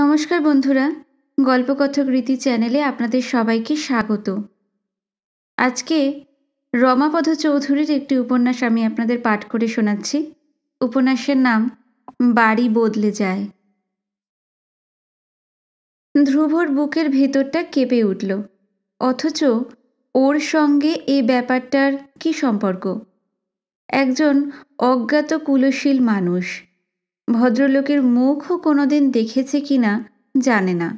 নমস্কার বন্ধুরা গল্পকথক রীতি চ্যানেলে আপনাদের সবাইকে স্বাগত আজকে রমাপদ চৌধুরীর একটি উপন্যাস আমি আপনাদের পাঠ করে শোনাচ্ছি উপন্যাসের নাম বাড়ি বদলে যায় ধ্রুবর বুকের ভেতরটা কেঁপে উঠল অথচ ওর সঙ্গে এ ব্যাপারটার কি সম্পর্ক একজন অজ্ঞাত কুলশীল মানুষ ভদ্রলোকের মুখও কোনোদিন দেখেছে কিনা জানে না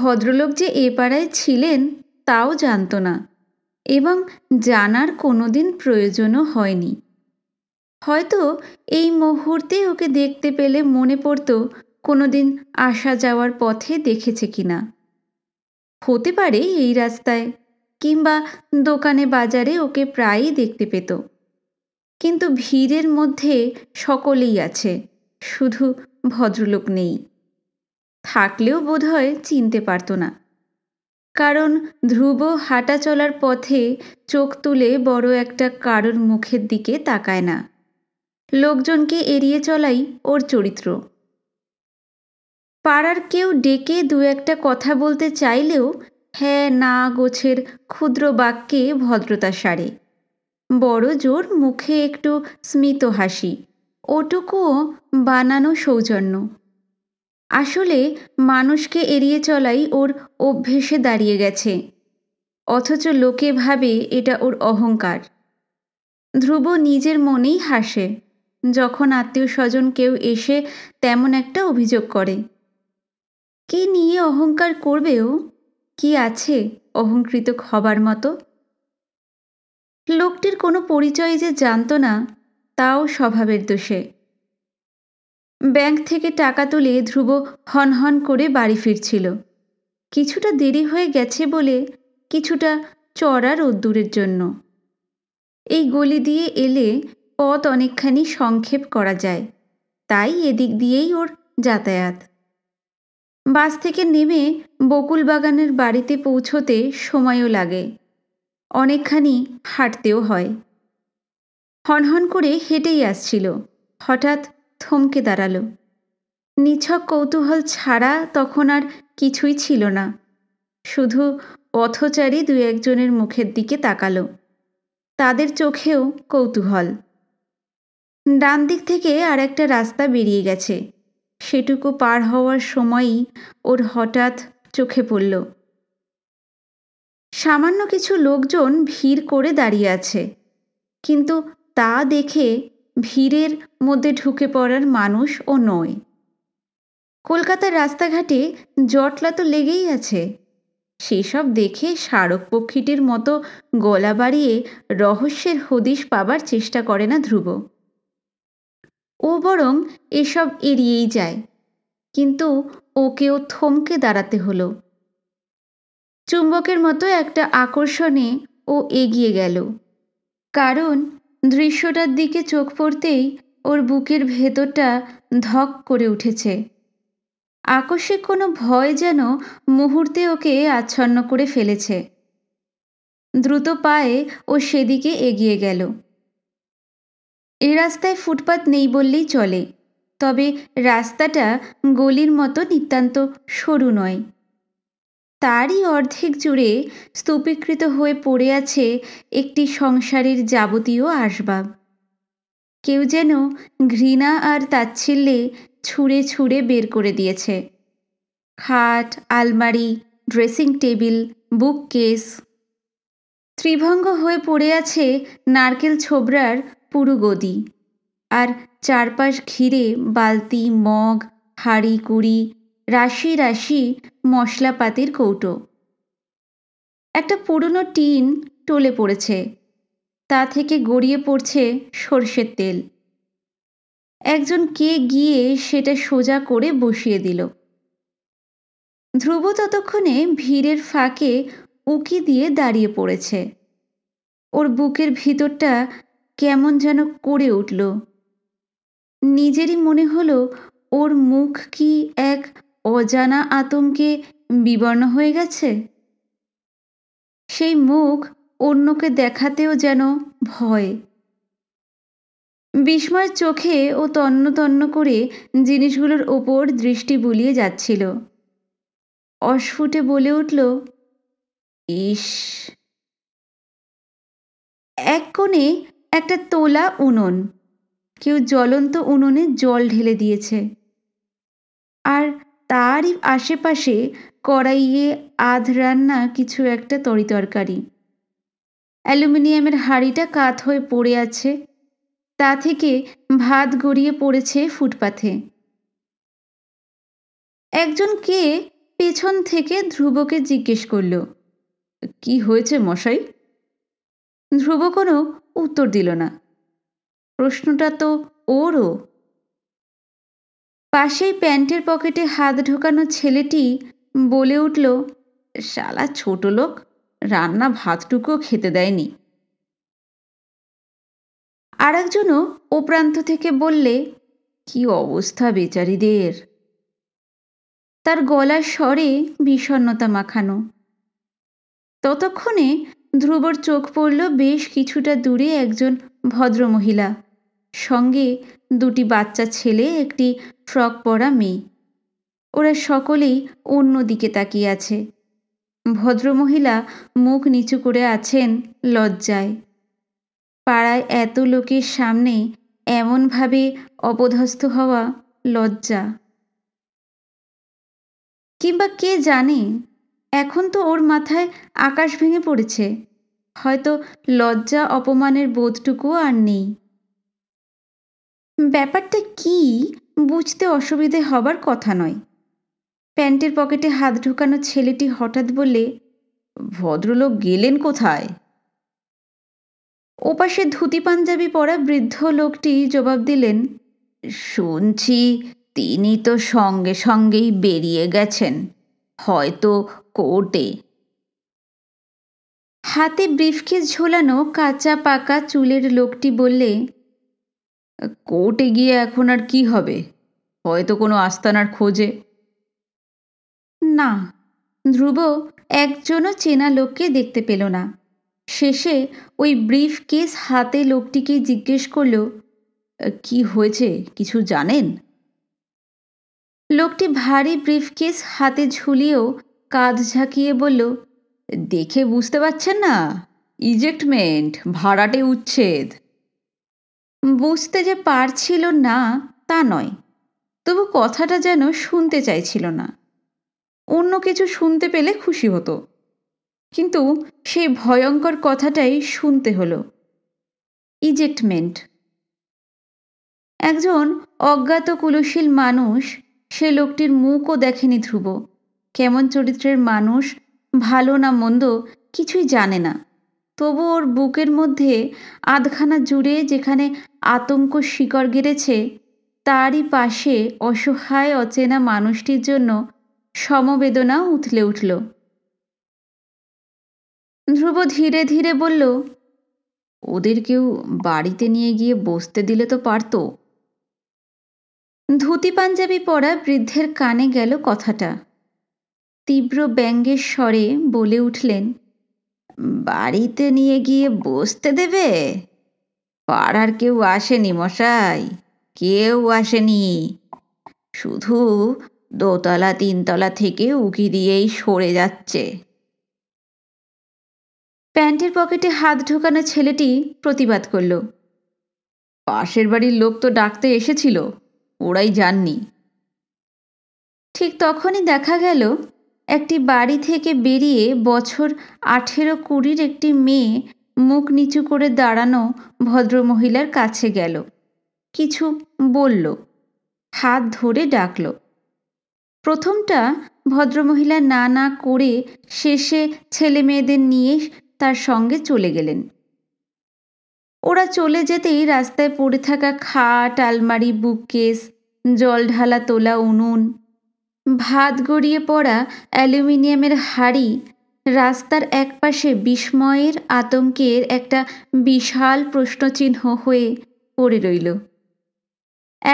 ভদ্রলোক যে এ পাড়ায় ছিলেন তাও জানত না এবং জানার কোনোদিন প্রয়োজনও হয়নি হয়তো এই মুহূর্তে ওকে দেখতে পেলে মনে পড়ত কোনোদিন আসা যাওয়ার পথে দেখেছে কিনা হতে পারে এই রাস্তায় কিংবা দোকানে বাজারে ওকে প্রায়ই দেখতে পেত কিন্তু ভিড়ের মধ্যে সকলেই আছে শুধু ভদ্রলোক নেই থাকলেও বোধহয় চিনতে পারত না কারণ ধ্রুব হাঁটা চলার পথে চোখ তুলে বড় একটা কারোর মুখের দিকে তাকায় না লোকজনকে এড়িয়ে চলাই ওর চরিত্র পাড়ার কেউ ডেকে দু একটা কথা বলতে চাইলেও হ্যাঁ না গোছের ক্ষুদ্র বাক্যে ভদ্রতা সারে বড় জোর মুখে একটু স্মিত হাসি ওটুকুও বানানো সৌজন্য আসলে মানুষকে এড়িয়ে চলাই ওর অভ্যেসে দাঁড়িয়ে গেছে অথচ লোকে ভাবে এটা ওর অহংকার ধ্রুব নিজের মনেই হাসে যখন আত্মীয় স্বজন কেউ এসে তেমন একটা অভিযোগ করে কি নিয়ে অহংকার করবেও কি আছে অহংকৃত হবার মতো লোকটির কোনো পরিচয় যে জানত না তাও স্বভাবের দোষে ব্যাংক থেকে টাকা তুলে ধ্রুব হনহন করে বাড়ি ফিরছিল কিছুটা দেরি হয়ে গেছে বলে কিছুটা চড়া রোদ্দুরের জন্য এই গলি দিয়ে এলে পথ অনেকখানি সংক্ষেপ করা যায় তাই এদিক দিয়েই ওর যাতায়াত বাস থেকে নেমে বকুল বাগানের বাড়িতে পৌঁছতে সময়ও লাগে অনেকখানি হাঁটতেও হয় হনহন করে হেঁটেই আসছিল হঠাৎ থমকে দাঁড়ালো নিছক কৌতূহল ছাড়া তখন আর কিছুই ছিল না শুধু পথচারী দু একজনের মুখের দিকে তাকালো তাদের চোখেও কৌতূহল ডান দিক থেকে আর একটা রাস্তা বেরিয়ে গেছে সেটুকু পার হওয়ার সময়ই ওর হঠাৎ চোখে পড়ল সামান্য কিছু লোকজন ভিড় করে দাঁড়িয়ে আছে কিন্তু তা দেখে ভিড়ের মধ্যে ঢুকে পড়ার মানুষ ও নয় কলকাতার রাস্তাঘাটে জটলা তো লেগেই আছে সেসব দেখে স্মারক পক্ষীটির মতো গলা বাড়িয়ে রহস্যের হদিশ পাবার চেষ্টা করে না ধ্রুব ও বরং এসব এড়িয়েই যায় কিন্তু ওকেও থমকে দাঁড়াতে হলো চুম্বকের মতো একটা আকর্ষণে ও এগিয়ে গেল কারণ দৃশ্যটার দিকে চোখ পড়তেই ওর বুকের ভেতরটা ধক করে উঠেছে আকস্মিক কোনো ভয় যেন মুহূর্তে ওকে আচ্ছন্ন করে ফেলেছে দ্রুত পায়ে ও সেদিকে এগিয়ে গেল এ রাস্তায় ফুটপাত নেই বললেই চলে তবে রাস্তাটা গলির মতো নিতান্ত সরু নয় তারই অর্ধেক জুড়ে স্তূপীকৃত হয়ে পড়ে আছে একটি সংসারের যাবতীয় আসবাব কেউ যেন ঘৃণা আর তাচ্ছিল্যে ছুঁড়ে ছুঁড়ে বের করে দিয়েছে খাট আলমারি ড্রেসিং টেবিল বুক কেস ত্রিভঙ্গ হয়ে পড়ে আছে নারকেল ছোবরার পুরু গদি আর চারপাশ ঘিরে বালতি মগ হাড়ি কুড়ি রাশি রাশি মশলাপাতির কৌটো একটা পুরনো টিন টলে পড়েছে তা থেকে গড়িয়ে পড়ছে সর্ষের তেল একজন কে গিয়ে সেটা সোজা করে বসিয়ে দিল ধ্রুব ততক্ষণে ভিড়ের ফাঁকে উকি দিয়ে দাঁড়িয়ে পড়েছে ওর বুকের ভিতরটা কেমন যেন করে উঠল নিজেরই মনে হলো ওর মুখ কি এক অজানা আতঙ্কে বিবর্ণ হয়ে গেছে সেই মুখ অন্যকে দেখাতেও যেন ভয় বিস্ময়ের চোখে ও তন্ন তন্ন করে জিনিসগুলোর ওপর দৃষ্টি বুলিয়ে যাচ্ছিল অস্ফুটে বলে উঠল ইস এক কোণে একটা তোলা উনন কেউ জ্বলন্ত উনুনে জল ঢেলে দিয়েছে আর তারই আশেপাশে কড়াইয়ে আধ রান্না কিছু একটা তরিতরকারি অ্যালুমিনিয়ামের হাড়িটা কাত হয়ে পড়ে আছে তা থেকে ভাত গড়িয়ে পড়েছে ফুটপাথে একজন কে পেছন থেকে ধ্রুবকে জিজ্ঞেস করল কি হয়েছে মশাই ধ্রুব কোনো উত্তর দিল না প্রশ্নটা তো ওরও পাশেই প্যান্টের পকেটে হাত ঢোকানো ছেলেটি বলে উঠল শালা ছোট লোক রান্না ভাতটুকুও খেতে দেয়নি আর একজনও ও প্রান্ত থেকে বললে কি অবস্থা বেচারিদের তার গলার স্বরে বিষণ্নতা মাখানো ততক্ষণে ধ্রুবর চোখ পড়ল বেশ কিছুটা দূরে একজন ভদ্রমহিলা সঙ্গে দুটি বাচ্চা ছেলে একটি ফ্রক পরা মেয়ে ওরা সকলেই অন্য দিকে তাকিয়ে আছে ভদ্রমহিলা মুখ নিচু করে আছেন লজ্জায় পাড়ায় এত লোকের সামনে এমনভাবে অপদস্থ হওয়া লজ্জা কিংবা কে জানে এখন তো ওর মাথায় আকাশ ভেঙে পড়েছে হয়তো লজ্জা অপমানের বোধটুকুও আর নেই ব্যাপারটা কি বুঝতে অসুবিধে হবার কথা নয় প্যান্টের পকেটে হাত ঢোকানো ছেলেটি হঠাৎ বলে ভদ্রলোক গেলেন কোথায় ওপাশে ধুতি পাঞ্জাবি পরা বৃদ্ধ লোকটি জবাব দিলেন শুনছি তিনি তো সঙ্গে সঙ্গেই বেরিয়ে গেছেন হয়তো কোর্টে হাতে ব্রিফকেস ঝোলানো কাঁচা পাকা চুলের লোকটি বললে কোর্টে গিয়ে এখন আর কি হবে হয়তো কোনো আস্তানার খোঁজে না ধ্রুব একজনও চেনা লোককে দেখতে পেল না শেষে ওই ব্রিফ কেস হাতে লোকটিকে জিজ্ঞেস করল কি হয়েছে কিছু জানেন লোকটি ভারী ব্রিফকেস হাতে ঝুলিয়েও কাঁধ ঝাঁকিয়ে বলল দেখে বুঝতে পারছেন না ইজেক্টমেন্ট ভাড়াটে উচ্ছেদ বুঝতে যে পারছিল না তা নয় তবু কথাটা যেন শুনতে চাইছিল না অন্য কিছু শুনতে পেলে খুশি হতো কিন্তু সেই ভয়ঙ্কর কথাটাই শুনতে হলো ইজেক্টমেন্ট একজন অজ্ঞাত কুলশীল মানুষ সে লোকটির মুখও দেখেনি ধ্রুব কেমন চরিত্রের মানুষ ভালো না মন্দ কিছুই জানে না তবু ওর বুকের মধ্যে আধখানা জুড়ে যেখানে আতঙ্ক শিকড় গেড়েছে তারই পাশে অসহায় অচেনা মানুষটির জন্য সমবেদনা উথলে উঠল ধ্রুব ধীরে ধীরে বলল ওদের কেউ বাড়িতে নিয়ে গিয়ে বসতে দিলে তো পারত ধুতি পাঞ্জাবি পরা বৃদ্ধের কানে গেল কথাটা তীব্র ব্যঙ্গের স্বরে বলে উঠলেন বাড়িতে নিয়ে গিয়ে বসতে দেবে পাড়ার কেউ আসেনি মশাই কেউ আসেনি শুধু দোতলা তিনতলা থেকে উকি দিয়েই সরে যাচ্ছে প্যান্টের পকেটে হাত ঢোকানো ছেলেটি প্রতিবাদ করল পাশের বাড়ির লোক তো ডাকতে এসেছিল ওরাই যাননি ঠিক তখনই দেখা গেল একটি বাড়ি থেকে বেরিয়ে বছর আঠেরো কুড়ির একটি মেয়ে মুখ নিচু করে দাঁড়ানো ভদ্রমহিলার কাছে গেল কিছু বলল হাত ধরে ডাকল প্রথমটা ভদ্রমহিলা না না করে শেষে ছেলে মেয়েদের নিয়ে তার সঙ্গে চলে গেলেন ওরা চলে যেতেই রাস্তায় পড়ে থাকা খাট আলমারি বুককেস জল ঢালা তোলা উনুন ভাত গড়িয়ে পড়া অ্যালুমিনিয়ামের হাড়ি রাস্তার একপাশে বিস্ময়ের আতঙ্কের একটা বিশাল প্রশ্নচিহ্ন হয়ে পড়ে রইল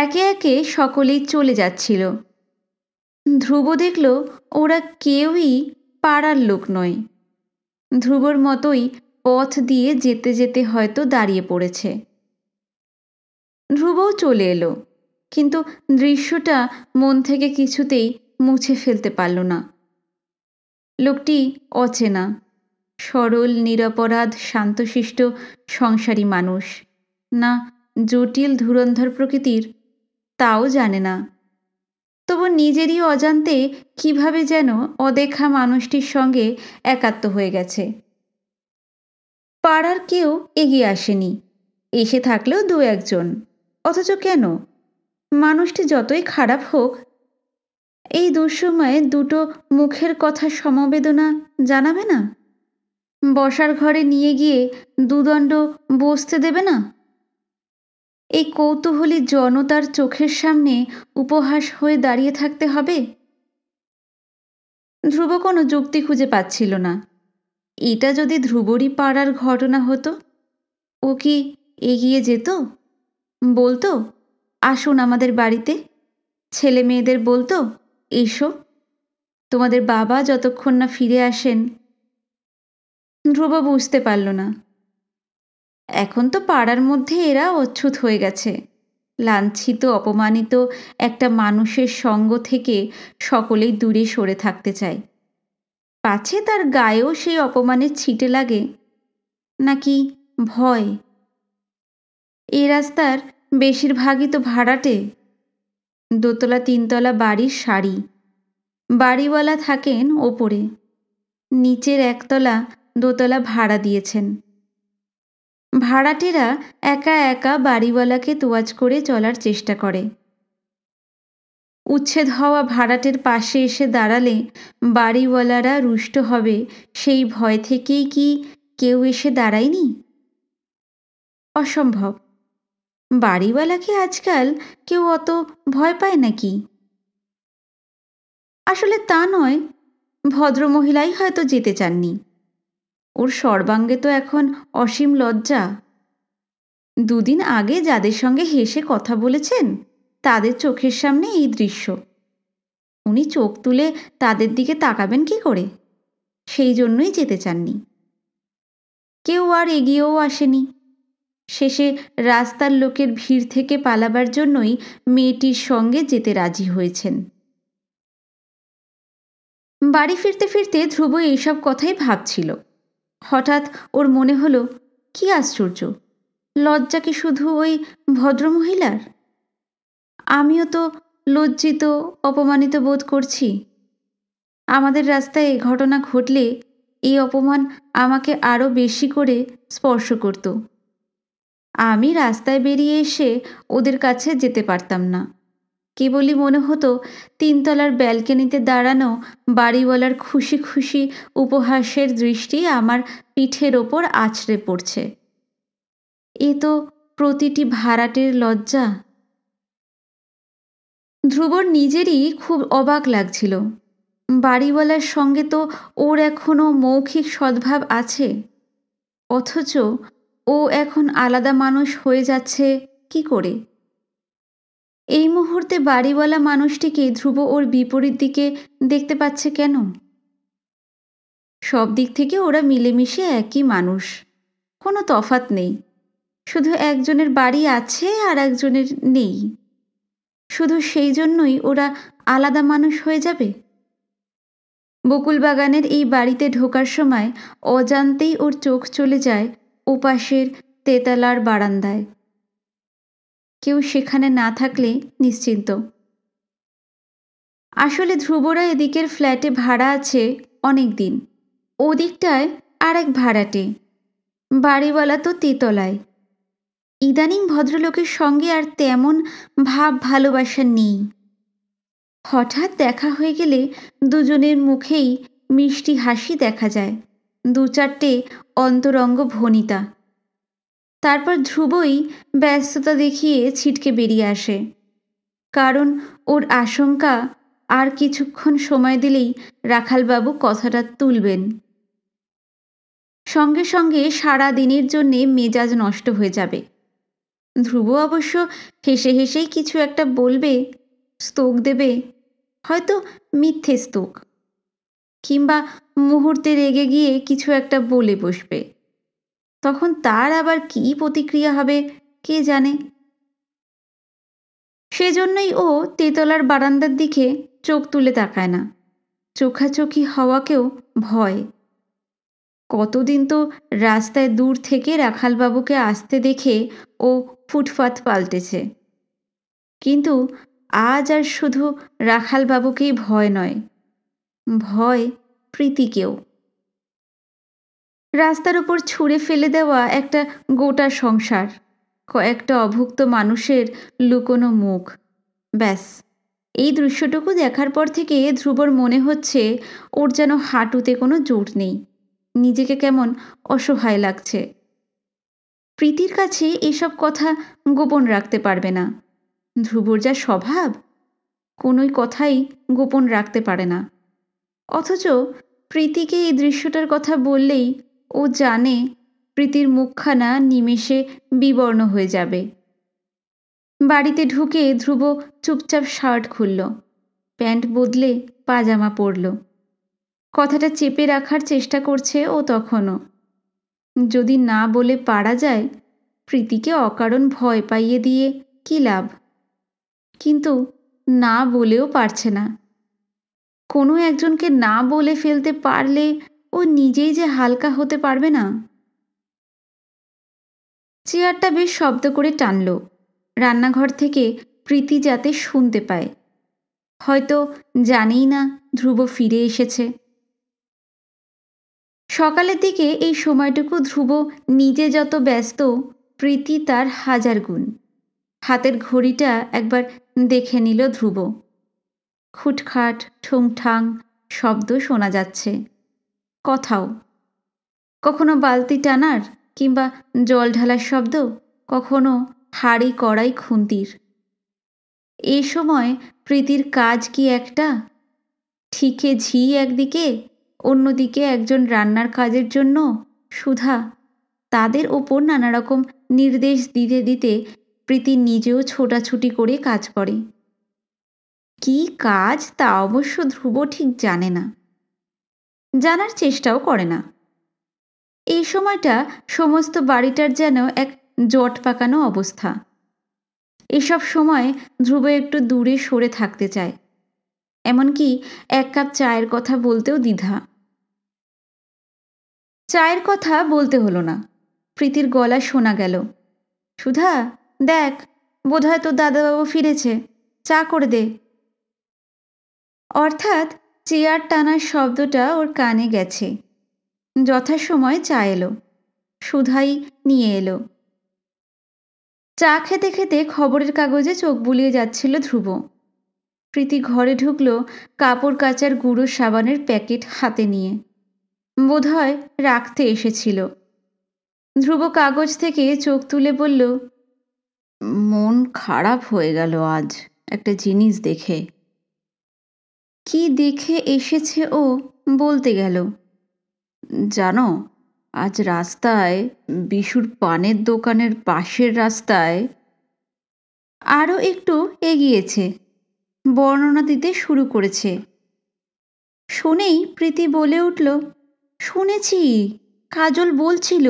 একে একে সকলেই চলে যাচ্ছিল ধ্রুব দেখল ওরা কেউই পাড়ার লোক নয় ধ্রুবর মতোই পথ দিয়ে যেতে যেতে হয়তো দাঁড়িয়ে পড়েছে ধ্রুবও চলে এলো কিন্তু দৃশ্যটা মন থেকে কিছুতেই মুছে ফেলতে পারল না লোকটি অচেনা সরল নিরপরাধ শান্তশিষ্ট সংসারী মানুষ না জটিল ধুরন্ধর প্রকৃতির তাও জানে না তবু নিজেরই অজান্তে কিভাবে যেন অদেখা মানুষটির সঙ্গে একাত্ম হয়ে গেছে পাড়ার কেউ এগিয়ে আসেনি এসে থাকলেও দু একজন অথচ কেন মানুষটি যতই খারাপ হোক এই দুঃসময়ে দুটো মুখের কথা সমবেদনা জানাবে না বসার ঘরে নিয়ে গিয়ে দুদণ্ড বসতে দেবে না এই কৌতূহলী জনতার চোখের সামনে উপহাস হয়ে দাঁড়িয়ে থাকতে হবে ধ্রুব কোনো যুক্তি খুঁজে পাচ্ছিল না এটা যদি ধ্রুবরই পাড়ার ঘটনা হতো ও কি এগিয়ে যেত বলতো আসুন আমাদের বাড়িতে ছেলে মেয়েদের বলতো এসো তোমাদের বাবা যতক্ষণ না ফিরে আসেন ধ্রুব বুঝতে পারল না এখন তো পাড়ার মধ্যে এরা অচ্ছুত হয়ে গেছে লাঞ্ছিত অপমানিত একটা মানুষের সঙ্গ থেকে সকলেই দূরে সরে থাকতে চায় পাছে তার গায়েও সেই অপমানের ছিটে লাগে নাকি ভয় এ রাস্তার বেশিরভাগই তো ভাড়াটে দোতলা তিনতলা বাড়ির শাড়ি বাড়িওয়ালা থাকেন ওপরে নিচের একতলা দোতলা ভাড়া দিয়েছেন ভাড়াটেরা একা একা বাড়িওয়ালাকে তোয়াজ করে চলার চেষ্টা করে উচ্ছেদ হওয়া ভাড়াটের পাশে এসে দাঁড়ালে বাড়িওয়ালারা রুষ্ট হবে সেই ভয় থেকেই কি কেউ এসে দাঁড়ায়নি অসম্ভব বাড়িওয়ালাকে আজকাল কেউ অত ভয় পায় নাকি আসলে তা নয় ভদ্রমহিলাই হয়তো যেতে চাননি ওর সর্বাঙ্গে তো এখন অসীম লজ্জা দুদিন আগে যাদের সঙ্গে হেসে কথা বলেছেন তাদের চোখের সামনে এই দৃশ্য উনি চোখ তুলে তাদের দিকে তাকাবেন কি করে সেই জন্যই যেতে চাননি কেউ আর এগিয়েও আসেনি শেষে রাস্তার লোকের ভিড় থেকে পালাবার জন্যই মেয়েটির সঙ্গে যেতে রাজি হয়েছেন বাড়ি ফিরতে ফিরতে ধ্রুব এইসব কথাই ভাবছিল হঠাৎ ওর মনে হলো কি আশ্চর্য লজ্জা কি শুধু ওই ভদ্রমহিলার আমিও তো লজ্জিত অপমানিত বোধ করছি আমাদের রাস্তায় এ ঘটনা ঘটলে এই অপমান আমাকে আরও বেশি করে স্পর্শ করতো আমি রাস্তায় বেরিয়ে এসে ওদের কাছে যেতে পারতাম না কেবলই মনে হতো তিনতলার ব্যালকনিতে দাঁড়ানো বাড়িওয়ালার খুশি খুশি উপহাসের দৃষ্টি আমার পিঠের ওপর আছড়ে পড়ছে এ তো প্রতিটি ভাড়াটের লজ্জা ধ্রুবর নিজেরই খুব অবাক লাগছিল বাড়িওয়ালার সঙ্গে তো ওর এখনও মৌখিক সদ্ভাব আছে অথচ ও এখন আলাদা মানুষ হয়ে যাচ্ছে কি করে এই মুহূর্তে বাড়িওয়ালা মানুষটিকে ধ্রুব ওর বিপরীত দিকে দেখতে পাচ্ছে কেন সব দিক থেকে ওরা মিলেমিশে একই মানুষ কোনো তফাত নেই শুধু একজনের বাড়ি আছে আর একজনের নেই শুধু সেই জন্যই ওরা আলাদা মানুষ হয়ে যাবে বকুল বাগানের এই বাড়িতে ঢোকার সময় অজান্তেই ওর চোখ চলে যায় ওপাশের তেতলার বারান্দায় কেউ সেখানে না থাকলে নিশ্চিন্ত আসলে ধ্রুবরা এদিকের ফ্ল্যাটে ভাড়া আছে অনেক দিন ওদিকটায় আর এক ভাড়াটে বাড়িওয়ালা তো তেতলায় ইদানিং ভদ্রলোকের সঙ্গে আর তেমন ভাব ভালোবাসা নেই হঠাৎ দেখা হয়ে গেলে দুজনের মুখেই মিষ্টি হাসি দেখা যায় দু চারটে অন্তরঙ্গ ভনিতা তারপর ধ্রুবই ব্যস্ততা দেখিয়ে ছিটকে বেরিয়ে আসে কারণ ওর আশঙ্কা আর কিছুক্ষণ সময় দিলেই রাখালবাবু কথাটা তুলবেন সঙ্গে সঙ্গে সারা দিনের জন্যে মেজাজ নষ্ট হয়ে যাবে ধ্রুব অবশ্য হেসে হেসেই কিছু একটা বলবে স্তোক দেবে হয়তো মিথ্যে স্তোক কিংবা মুহূর্তে রেগে গিয়ে কিছু একটা বলে বসবে তখন তার আবার কি প্রতিক্রিয়া হবে কে জানে সেজন্যই ও তেতলার বারান্দার দিকে চোখ তুলে তাকায় না চোখাচোখি হওয়াকেও ভয় কতদিন তো রাস্তায় দূর থেকে রাখালবাবুকে আসতে দেখে ও ফুটফাত পাল্টেছে কিন্তু আজ আর শুধু রাখালবাবুকেই ভয় নয় ভয় প্রীতিকেও রাস্তার ওপর ছুঁড়ে ফেলে দেওয়া একটা গোটা সংসার কয়েকটা অভুক্ত মানুষের লুকোনো মুখ ব্যাস এই দৃশ্যটুকু দেখার পর থেকে ধ্রুবর মনে হচ্ছে ওর যেন হাঁটুতে কোনো জোর নেই নিজেকে কেমন অসহায় লাগছে প্রীতির কাছে এসব কথা গোপন রাখতে পারবে না ধ্রুবর যা স্বভাব কোনোই কথাই গোপন রাখতে পারে না অথচ প্রীতিকে এই দৃশ্যটার কথা বললেই ও জানে প্রীতির মুখখানা নিমেষে বিবর্ণ হয়ে যাবে বাড়িতে ঢুকে ধ্রুব চুপচাপ শার্ট খুলল প্যান্ট বদলে পাজামা পরল কথাটা চেপে রাখার চেষ্টা করছে ও তখনও যদি না বলে পারা যায় প্রীতিকে অকারণ ভয় পাইয়ে দিয়ে কি লাভ কিন্তু না বলেও পারছে না কোনো একজনকে না বলে ফেলতে পারলে ও নিজেই যে হালকা হতে পারবে না চেয়ারটা বেশ শব্দ করে টানল রান্নাঘর থেকে প্রীতি যাতে শুনতে পায় হয়তো জানেই না ধ্রুব ফিরে এসেছে সকালের দিকে এই সময়টুকু ধ্রুব নিজে যত ব্যস্ত প্রীতি তার হাজার গুণ হাতের ঘড়িটা একবার দেখে নিল ধ্রুব খুটখাট ঠুংঠাং শব্দ শোনা যাচ্ছে কথাও কখনো বালতি টানার কিংবা জল ঢালার শব্দ কখনো হাড়ি কড়াই খুন্তির এ সময় প্রীতির কাজ কি একটা ঠিকে ঝি একদিকে অন্যদিকে একজন রান্নার কাজের জন্য সুধা তাদের ওপর নানা রকম নির্দেশ দিতে দিতে প্রীতি নিজেও ছোটাছুটি করে কাজ করে কী কাজ তা অবশ্য ধ্রুব ঠিক জানে না জানার চেষ্টাও করে না এই সময়টা সমস্ত বাড়িটার যেন এক জট পাকানো অবস্থা এসব সময় ধ্রুব একটু দূরে সরে থাকতে চায় এমনকি এক কাপ চায়ের কথা বলতেও দ্বিধা চায়ের কথা বলতে হলো না প্রীতির গলা শোনা গেল সুধা দেখ বোধহয় তোর দাদাবাবু ফিরেছে চা করে দে অর্থাৎ চেয়ার টানার শব্দটা ওর কানে গেছে যথাসময় চা এলো সুধাই নিয়ে এলো চা খেতে খেতে খবরের কাগজে চোখ বুলিয়ে যাচ্ছিল ধ্রুব প্রীতি ঘরে ঢুকল কাপড় কাচার গুঁড়ো সাবানের প্যাকেট হাতে নিয়ে বোধহয় রাখতে এসেছিল ধ্রুব কাগজ থেকে চোখ তুলে বলল মন খারাপ হয়ে গেল আজ একটা জিনিস দেখে কি দেখে এসেছে ও বলতে গেল জানো আজ রাস্তায় বিশুর পানের দোকানের পাশের রাস্তায় আরও একটু এগিয়েছে বর্ণনা দিতে শুরু করেছে শুনেই প্রীতি বলে উঠল শুনেছি কাজল বলছিল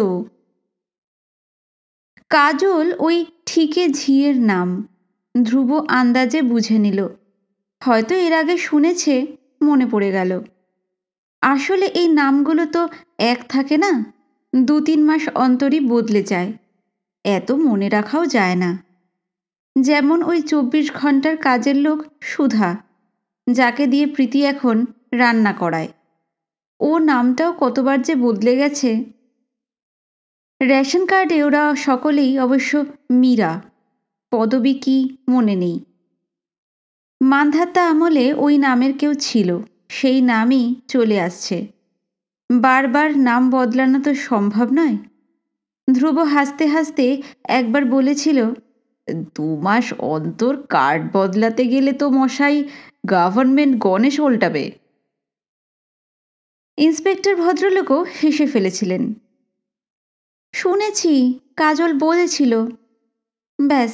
কাজল ওই ঠিকে ঝিয়ের নাম ধ্রুব আন্দাজে বুঝে নিল হয়তো এর আগে শুনেছে মনে পড়ে গেল আসলে এই নামগুলো তো এক থাকে না দু তিন মাস অন্তরই বদলে যায় এত মনে রাখাও যায় না যেমন ওই চব্বিশ ঘন্টার কাজের লোক সুধা যাকে দিয়ে প্রীতি এখন রান্না করায় ও নামটাও কতবার যে বদলে গেছে রেশন কার্ডে ওরা সকলেই অবশ্য মীরা পদবি কি মনে নেই মান্ধাতা আমলে ওই নামের কেউ ছিল সেই নামই চলে আসছে বারবার নাম বদলানো তো সম্ভব নয় ধ্রুব হাসতে হাসতে একবার বলেছিল দু মাস অন্তর কার্ড বদলাতে গেলে তো মশাই গভর্নমেন্ট গণেশ উল্টাবে ইন্সপেক্টর ভদ্রলোকও হেসে ফেলেছিলেন শুনেছি কাজল বলেছিল ব্যাস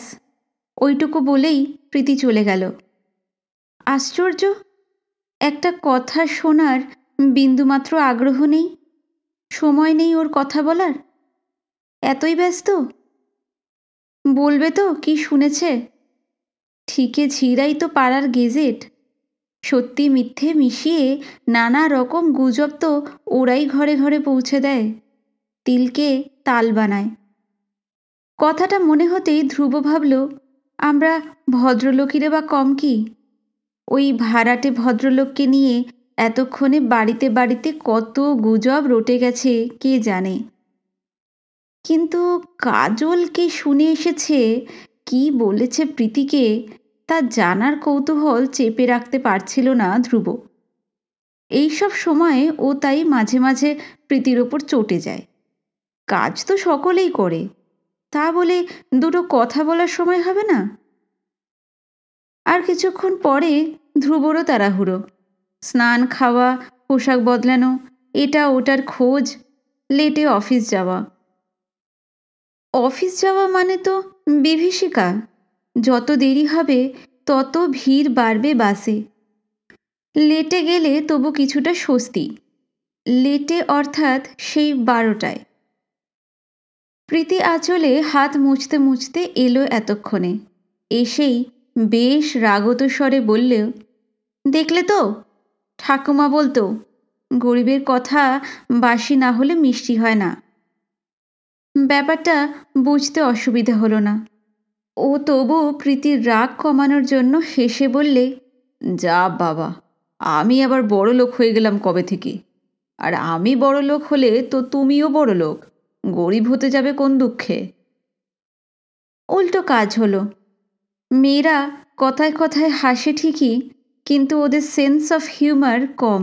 ওইটুকু বলেই প্রীতি চলে গেল আশ্চর্য একটা কথা শোনার বিন্দুমাত্র আগ্রহ নেই সময় নেই ওর কথা বলার এতই ব্যস্ত বলবে তো কি শুনেছে ঠিকে ঝিরাই তো পাড়ার গেজেট সত্যি মিথ্যে মিশিয়ে নানা রকম গুজব তো ওরাই ঘরে ঘরে পৌঁছে দেয় তিলকে তাল বানায় কথাটা মনে হতেই ধ্রুব ভাবল আমরা ভদ্রলোকিরে বা কম কি ওই ভাড়াটে ভদ্রলোককে নিয়ে এতক্ষণে বাড়িতে বাড়িতে কত গুজব রটে গেছে কে জানে কিন্তু কাজলকে শুনে এসেছে কি বলেছে প্রীতিকে তা জানার কৌতূহল চেপে রাখতে পারছিল না ধ্রুব এইসব সময়ে ও তাই মাঝে মাঝে প্রীতির ওপর চটে যায় কাজ তো সকলেই করে তা বলে দুটো কথা বলার সময় হবে না আর কিছুক্ষণ পরে ধ্রুবরও তাড়াহুড়ো স্নান খাওয়া পোশাক বদলানো এটা ওটার খোঁজ লেটে অফিস যাওয়া অফিস যাওয়া মানে তো বিভীষিকা যত দেরি হবে তত ভিড় বাড়বে বাসে লেটে গেলে তবু কিছুটা স্বস্তি লেটে অর্থাৎ সেই বারোটায় প্রীতি আঁচলে হাত মুছতে মুছতে এলো এতক্ষণে এসেই বেশ রাগত স্বরে বললেও দেখলে তো ঠাকুমা বলতো গরিবের কথা বাসি না হলে মিষ্টি হয় না ব্যাপারটা বুঝতে অসুবিধা হলো না ও তবু প্রীতির রাগ কমানোর জন্য হেসে বললে যা বাবা আমি আবার বড় লোক হয়ে গেলাম কবে থেকে আর আমি বড় লোক হলে তো তুমিও বড় লোক গরিব হতে যাবে কোন দুঃখে উল্টো কাজ হলো মেয়েরা কথায় কথায় হাসে ঠিকই কিন্তু ওদের সেন্স অফ হিউমার কম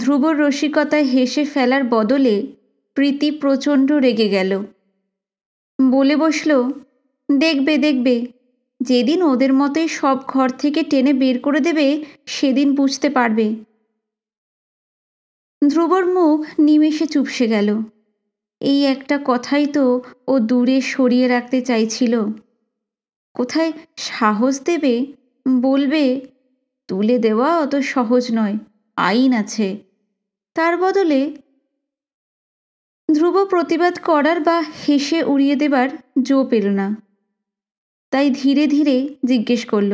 ধ্রুবর রসিকতায় হেসে ফেলার বদলে প্রীতি প্রচণ্ড রেগে গেল বলে বসল দেখবে দেখবে যেদিন ওদের মতোই সব ঘর থেকে টেনে বের করে দেবে সেদিন বুঝতে পারবে ধ্রুবর মুখ নিমেষে চুপসে গেল এই একটা কথাই তো ও দূরে সরিয়ে রাখতে চাইছিল কোথায় সাহস দেবে বলবে তুলে দেওয়া অত সহজ নয় আইন আছে তার বদলে ধ্রুব প্রতিবাদ করার বা হেসে উড়িয়ে দেবার জো পেল না তাই ধীরে ধীরে জিজ্ঞেস করল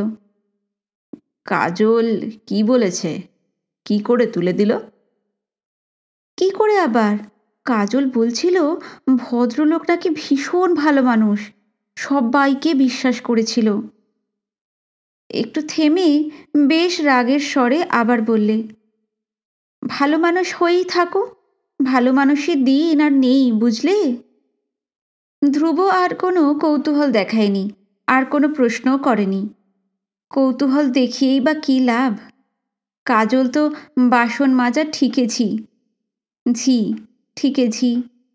কাজল কি বলেছে কি করে তুলে দিল কি করে আবার কাজল বলছিল ভদ্রলোক নাকি ভীষণ ভালো মানুষ সবাইকে বিশ্বাস করেছিল একটু থেমে বেশ রাগের স্বরে আবার বললে ভালো মানুষ হয়েই থাকো ভালো মানুষের দিন আর নেই বুঝলে ধ্রুব আর কোনো কৌতূহল দেখায়নি আর কোনো প্রশ্নও করেনি কৌতূহল দেখিয়েই বা কী লাভ কাজল তো বাসন মাজা ঠিকেছি ঝি ঠিকেছি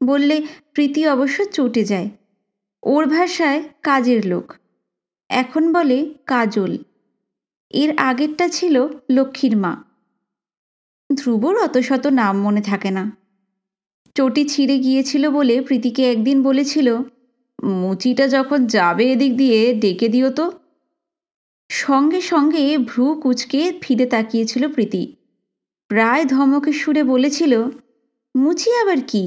বললে প্রীতি অবশ্য চটে যায় ওর ভাষায় কাজের লোক এখন বলে কাজল এর আগেরটা ছিল লক্ষ্মীর মা ধ্রুবর অত শত নাম মনে থাকে না চটি ছিঁড়ে গিয়েছিল বলে প্রীতিকে একদিন বলেছিল মুচিটা যখন যাবে এদিক দিয়ে ডেকে দিও তো সঙ্গে সঙ্গে ভ্রু কুচকে ফিরে তাকিয়েছিল প্রীতি প্রায় ধমকের সুরে বলেছিল মুচি আবার কি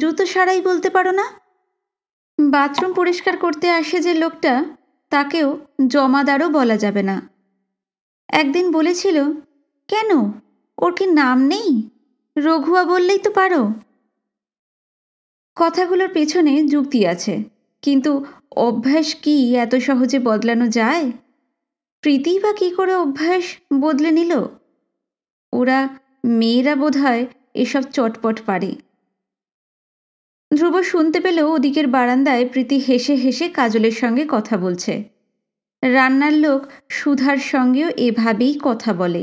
জুতো সারাই বলতে পারো না বাথরুম পরিষ্কার করতে আসে যে লোকটা তাকেও জমাদারও বলা যাবে না একদিন বলেছিল কেন ওর কি নাম নেই রঘুয়া বললেই তো পারো কথাগুলোর পেছনে যুক্তি আছে কিন্তু অভ্যাস কি এত সহজে বদলানো যায় প্রীতি বা কী করে অভ্যাস বদলে নিল ওরা মেয়েরা বোধহয় এসব চটপট পারে ধ্রুব শুনতে পেলেও ওদিকের বারান্দায় প্রীতি হেসে হেসে কাজলের সঙ্গে কথা বলছে রান্নার লোক সুধার সঙ্গেও এভাবেই কথা বলে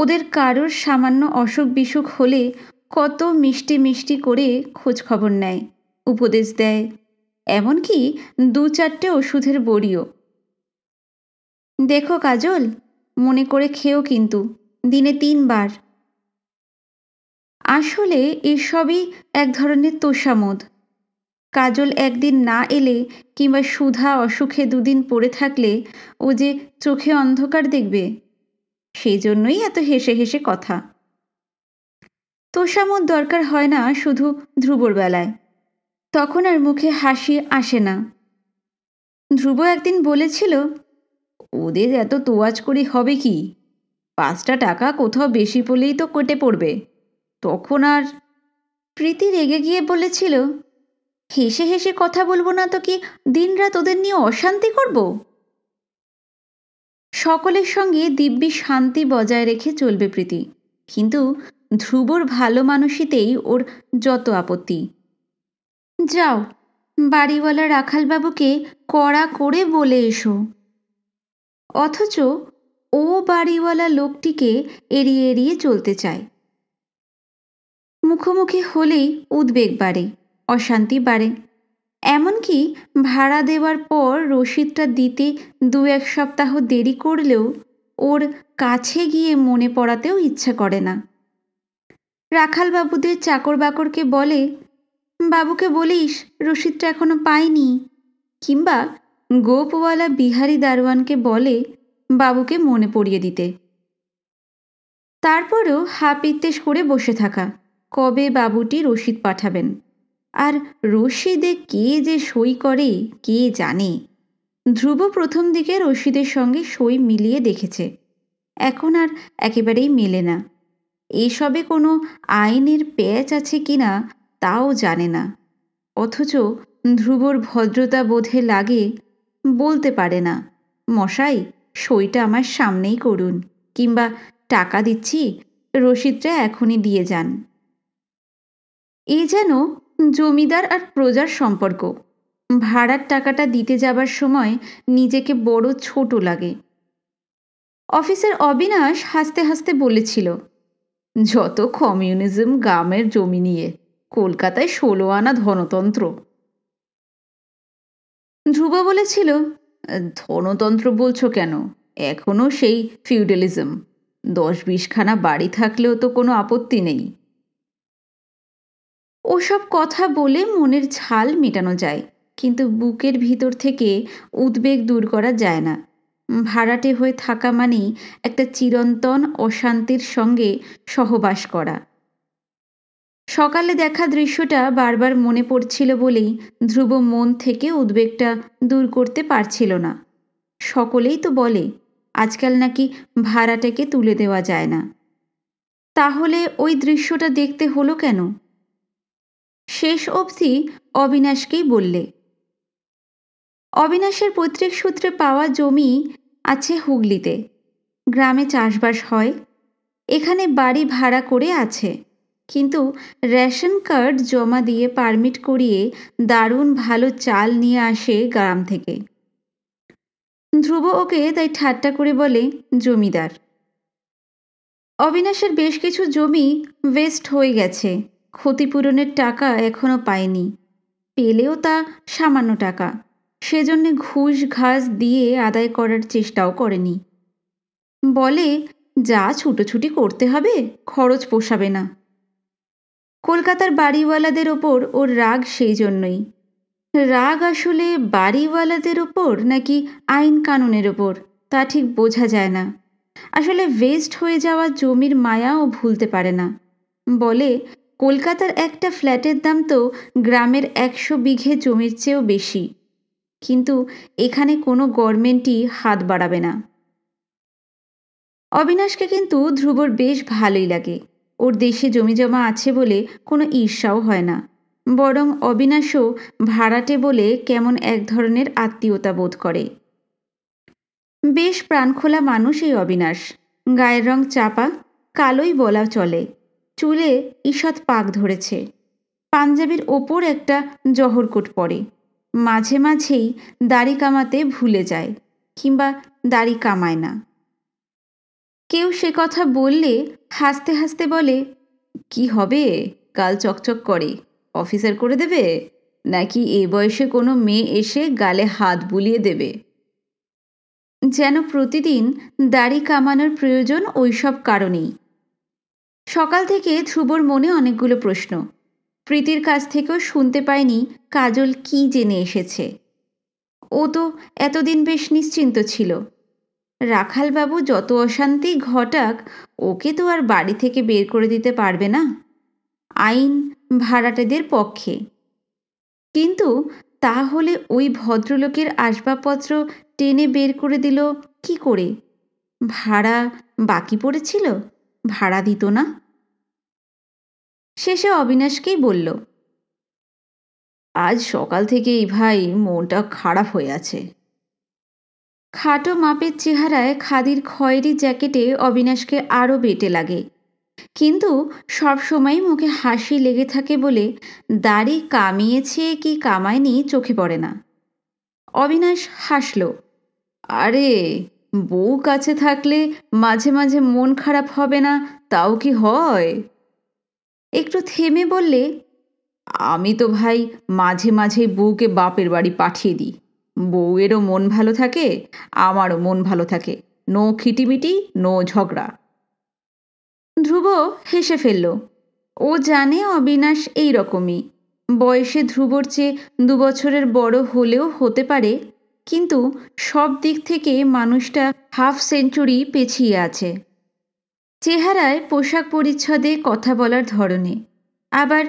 ওদের কারোর সামান্য অসুখ বিসুখ হলে কত মিষ্টি মিষ্টি করে খোঁজ খবর নেয় উপদেশ দেয় এমনকি দু চারটে ওষুধের বড়িও দেখো কাজল মনে করে খেও কিন্তু দিনে তিনবার আসলে এসবই এক ধরনের তোষামোদ কাজল একদিন না এলে কিংবা সুধা অসুখে দুদিন পড়ে থাকলে ও যে চোখে অন্ধকার দেখবে সেই জন্যই এত হেসে হেসে কথা তোষামোদ দরকার হয় না শুধু ধ্রুবর বেলায় তখন আর মুখে হাসি আসে না ধ্রুব একদিন বলেছিল ওদের এত তোয়াজ করি হবে কি পাঁচটা টাকা কোথাও বেশি পড়লেই তো কেটে পড়বে তখন আর প্রীতি রেগে গিয়ে বলেছিল হেসে হেসে কথা বলবো না তো কি দিনরাত ওদের নিয়ে অশান্তি করব সকলের সঙ্গে দিব্যি শান্তি বজায় রেখে চলবে প্রীতি কিন্তু ধ্রুবর ভালো মানুষিতেই ওর যত আপত্তি যাও বাড়িওয়ালা রাখালবাবুকে কড়া করে বলে এসো অথচ ও বাড়িওয়ালা লোকটিকে এড়িয়ে এড়িয়ে চলতে চায় মুখোমুখি হলেই উদ্বেগ বাড়ে অশান্তি বাড়ে এমনকি ভাড়া দেওয়ার পর রশিদটা দিতে দু এক সপ্তাহ দেরি করলেও ওর কাছে গিয়ে মনে পড়াতেও ইচ্ছা করে না রাখালবাবুদের চাকর বাকরকে বলে বাবুকে বলিস রসিদটা এখনো পাইনি কিংবা গোপওয়ালা বিহারি দারোয়ানকে বলে বাবুকে মনে পড়িয়ে দিতে তারপরেও ইত্তেস করে বসে থাকা কবে বাবুটি রসিদ পাঠাবেন আর রশিদে কে যে সই করে কে জানে ধ্রুব প্রথম দিকে রসিদের সঙ্গে সই মিলিয়ে দেখেছে এখন আর একেবারেই মেলে না এসবে কোনো আইনের প্যাচ আছে কি না তাও জানে না অথচ ধ্রুবর ভদ্রতা বোধে লাগে বলতে পারে না মশাই সইটা আমার সামনেই করুন কিংবা টাকা দিচ্ছি রসিদটা এখনই দিয়ে যান এ যেন জমিদার আর প্রজার সম্পর্ক ভাড়ার টাকাটা দিতে যাবার সময় নিজেকে বড় ছোট লাগে অফিসের অবিনাশ হাসতে হাসতে বলেছিল যত কমিউনিজম গ্রামের জমি নিয়ে কলকাতায় ষোলো আনা ধনতন্ত্র ধ্রুব বলেছিল ধনতন্ত্র বলছো কেন এখনও সেই ফিউডালিজম দশ বিশখানা বাড়ি থাকলেও তো কোনো আপত্তি নেই ওসব কথা বলে মনের ঝাল মেটানো যায় কিন্তু বুকের ভিতর থেকে উদ্বেগ দূর করা যায় না ভাড়াটে হয়ে থাকা মানেই একটা চিরন্তন অশান্তির সঙ্গে সহবাস করা সকালে দেখা দৃশ্যটা বারবার মনে পড়ছিল বলেই ধ্রুব মন থেকে উদ্বেগটা দূর করতে পারছিল না সকলেই তো বলে আজকাল নাকি ভাড়াটাকে তুলে দেওয়া যায় না তাহলে ওই দৃশ্যটা দেখতে হলো কেন শেষ অবধি অবিনাশকেই বললে অবিনাশের পৈতৃক সূত্রে পাওয়া জমি আছে হুগলিতে গ্রামে চাষবাস হয় এখানে বাড়ি ভাড়া করে আছে কিন্তু রেশন কার্ড জমা দিয়ে পারমিট করিয়ে দারুণ ভালো চাল নিয়ে আসে গ্রাম থেকে ধ্রুব ওকে তাই ঠাট্টা করে বলে জমিদার অবিনাশের বেশ কিছু জমি ওয়েস্ট হয়ে গেছে ক্ষতিপূরণের টাকা এখনও পায়নি পেলেও তা সামান্য টাকা সেজন্য ঘুষ ঘাস দিয়ে আদায় করার চেষ্টাও করেনি বলে যা ছুটোছুটি করতে হবে খরচ পোষাবে না কলকাতার বাড়িওয়ালাদের ওপর ওর রাগ সেই জন্যই রাগ আসলে বাড়িওয়ালাদের ওপর নাকি আইন কানুনের ওপর তা ঠিক বোঝা যায় না আসলে ওয়েস্ট হয়ে যাওয়া জমির মায়াও ভুলতে পারে না বলে কলকাতার একটা ফ্ল্যাটের দাম তো গ্রামের একশো বিঘে জমির চেয়েও বেশি কিন্তু এখানে কোনো গভর্নমেন্টই হাত বাড়াবে না অবিনাশকে কিন্তু ধ্রুবর বেশ ভালোই লাগে ওর দেশে জমিজমা আছে বলে কোনো ঈর্ষাও হয় না বরং অবিনাশও ভাড়াটে বলে কেমন এক ধরনের আত্মীয়তা বোধ করে বেশ প্রাণখোলা মানুষ এই অবিনাশ গায়ের রং চাপা কালোই বলা চলে চুলে ঈষৎ পাক ধরেছে পাঞ্জাবির ওপর একটা জহরকোট পরে মাঝে মাঝেই দাড়ি কামাতে ভুলে যায় কিংবা দাড়ি কামায় না কেউ সে কথা বললে হাসতে হাসতে বলে কি হবে কাল চকচক করে অফিসার করে দেবে নাকি এ বয়সে কোনো মেয়ে এসে গালে হাত বুলিয়ে দেবে যেন প্রতিদিন দাড়ি কামানোর প্রয়োজন ওইসব কারণেই সকাল থেকে ধ্রুবর মনে অনেকগুলো প্রশ্ন প্রীতির কাছ থেকেও শুনতে পায়নি কাজল কি জেনে এসেছে ও তো এতদিন বেশ নিশ্চিন্ত ছিল রাখালবাবু যত অশান্তি ঘটাক ওকে তো আর বাড়ি থেকে বের করে দিতে পারবে না আইন ভাড়াটেদের পক্ষে কিন্তু তাহলে ওই ভদ্রলোকের আসবাবপত্র টেনে বের করে দিল কি করে ভাড়া বাকি পড়েছিল ভাড়া দিত না শেষে অবিনাশকেই বলল আজ সকাল থেকেই ভাই মনটা খারাপ হয়ে আছে খাটো মাপের চেহারায় খাদির খয়েরি জ্যাকেটে অবিনাশকে আরও বেটে লাগে কিন্তু সবসময় মুখে হাসি লেগে থাকে বলে দাড়ি কামিয়েছে কি কামায়নি চোখে পড়ে না অবিনাশ হাসল আরে বউ কাছে থাকলে মাঝে মাঝে মন খারাপ হবে না তাও কি হয় একটু থেমে বললে আমি তো ভাই মাঝে মাঝে বউকে বাপের বাড়ি পাঠিয়ে দিই বউয়েরও মন ভালো থাকে আমারও মন ভালো থাকে নো খিটিমিটি নো ঝগড়া ধ্রুব হেসে ফেলল ও জানে অবিনাশ এই রকমই বয়সে ধ্রুবর চেয়ে দুবছরের বড় হলেও হতে পারে কিন্তু সব দিক থেকে মানুষটা হাফ সেঞ্চুরি পেছিয়ে আছে চেহারায় পোশাক পরিচ্ছদে কথা বলার ধরনে আবার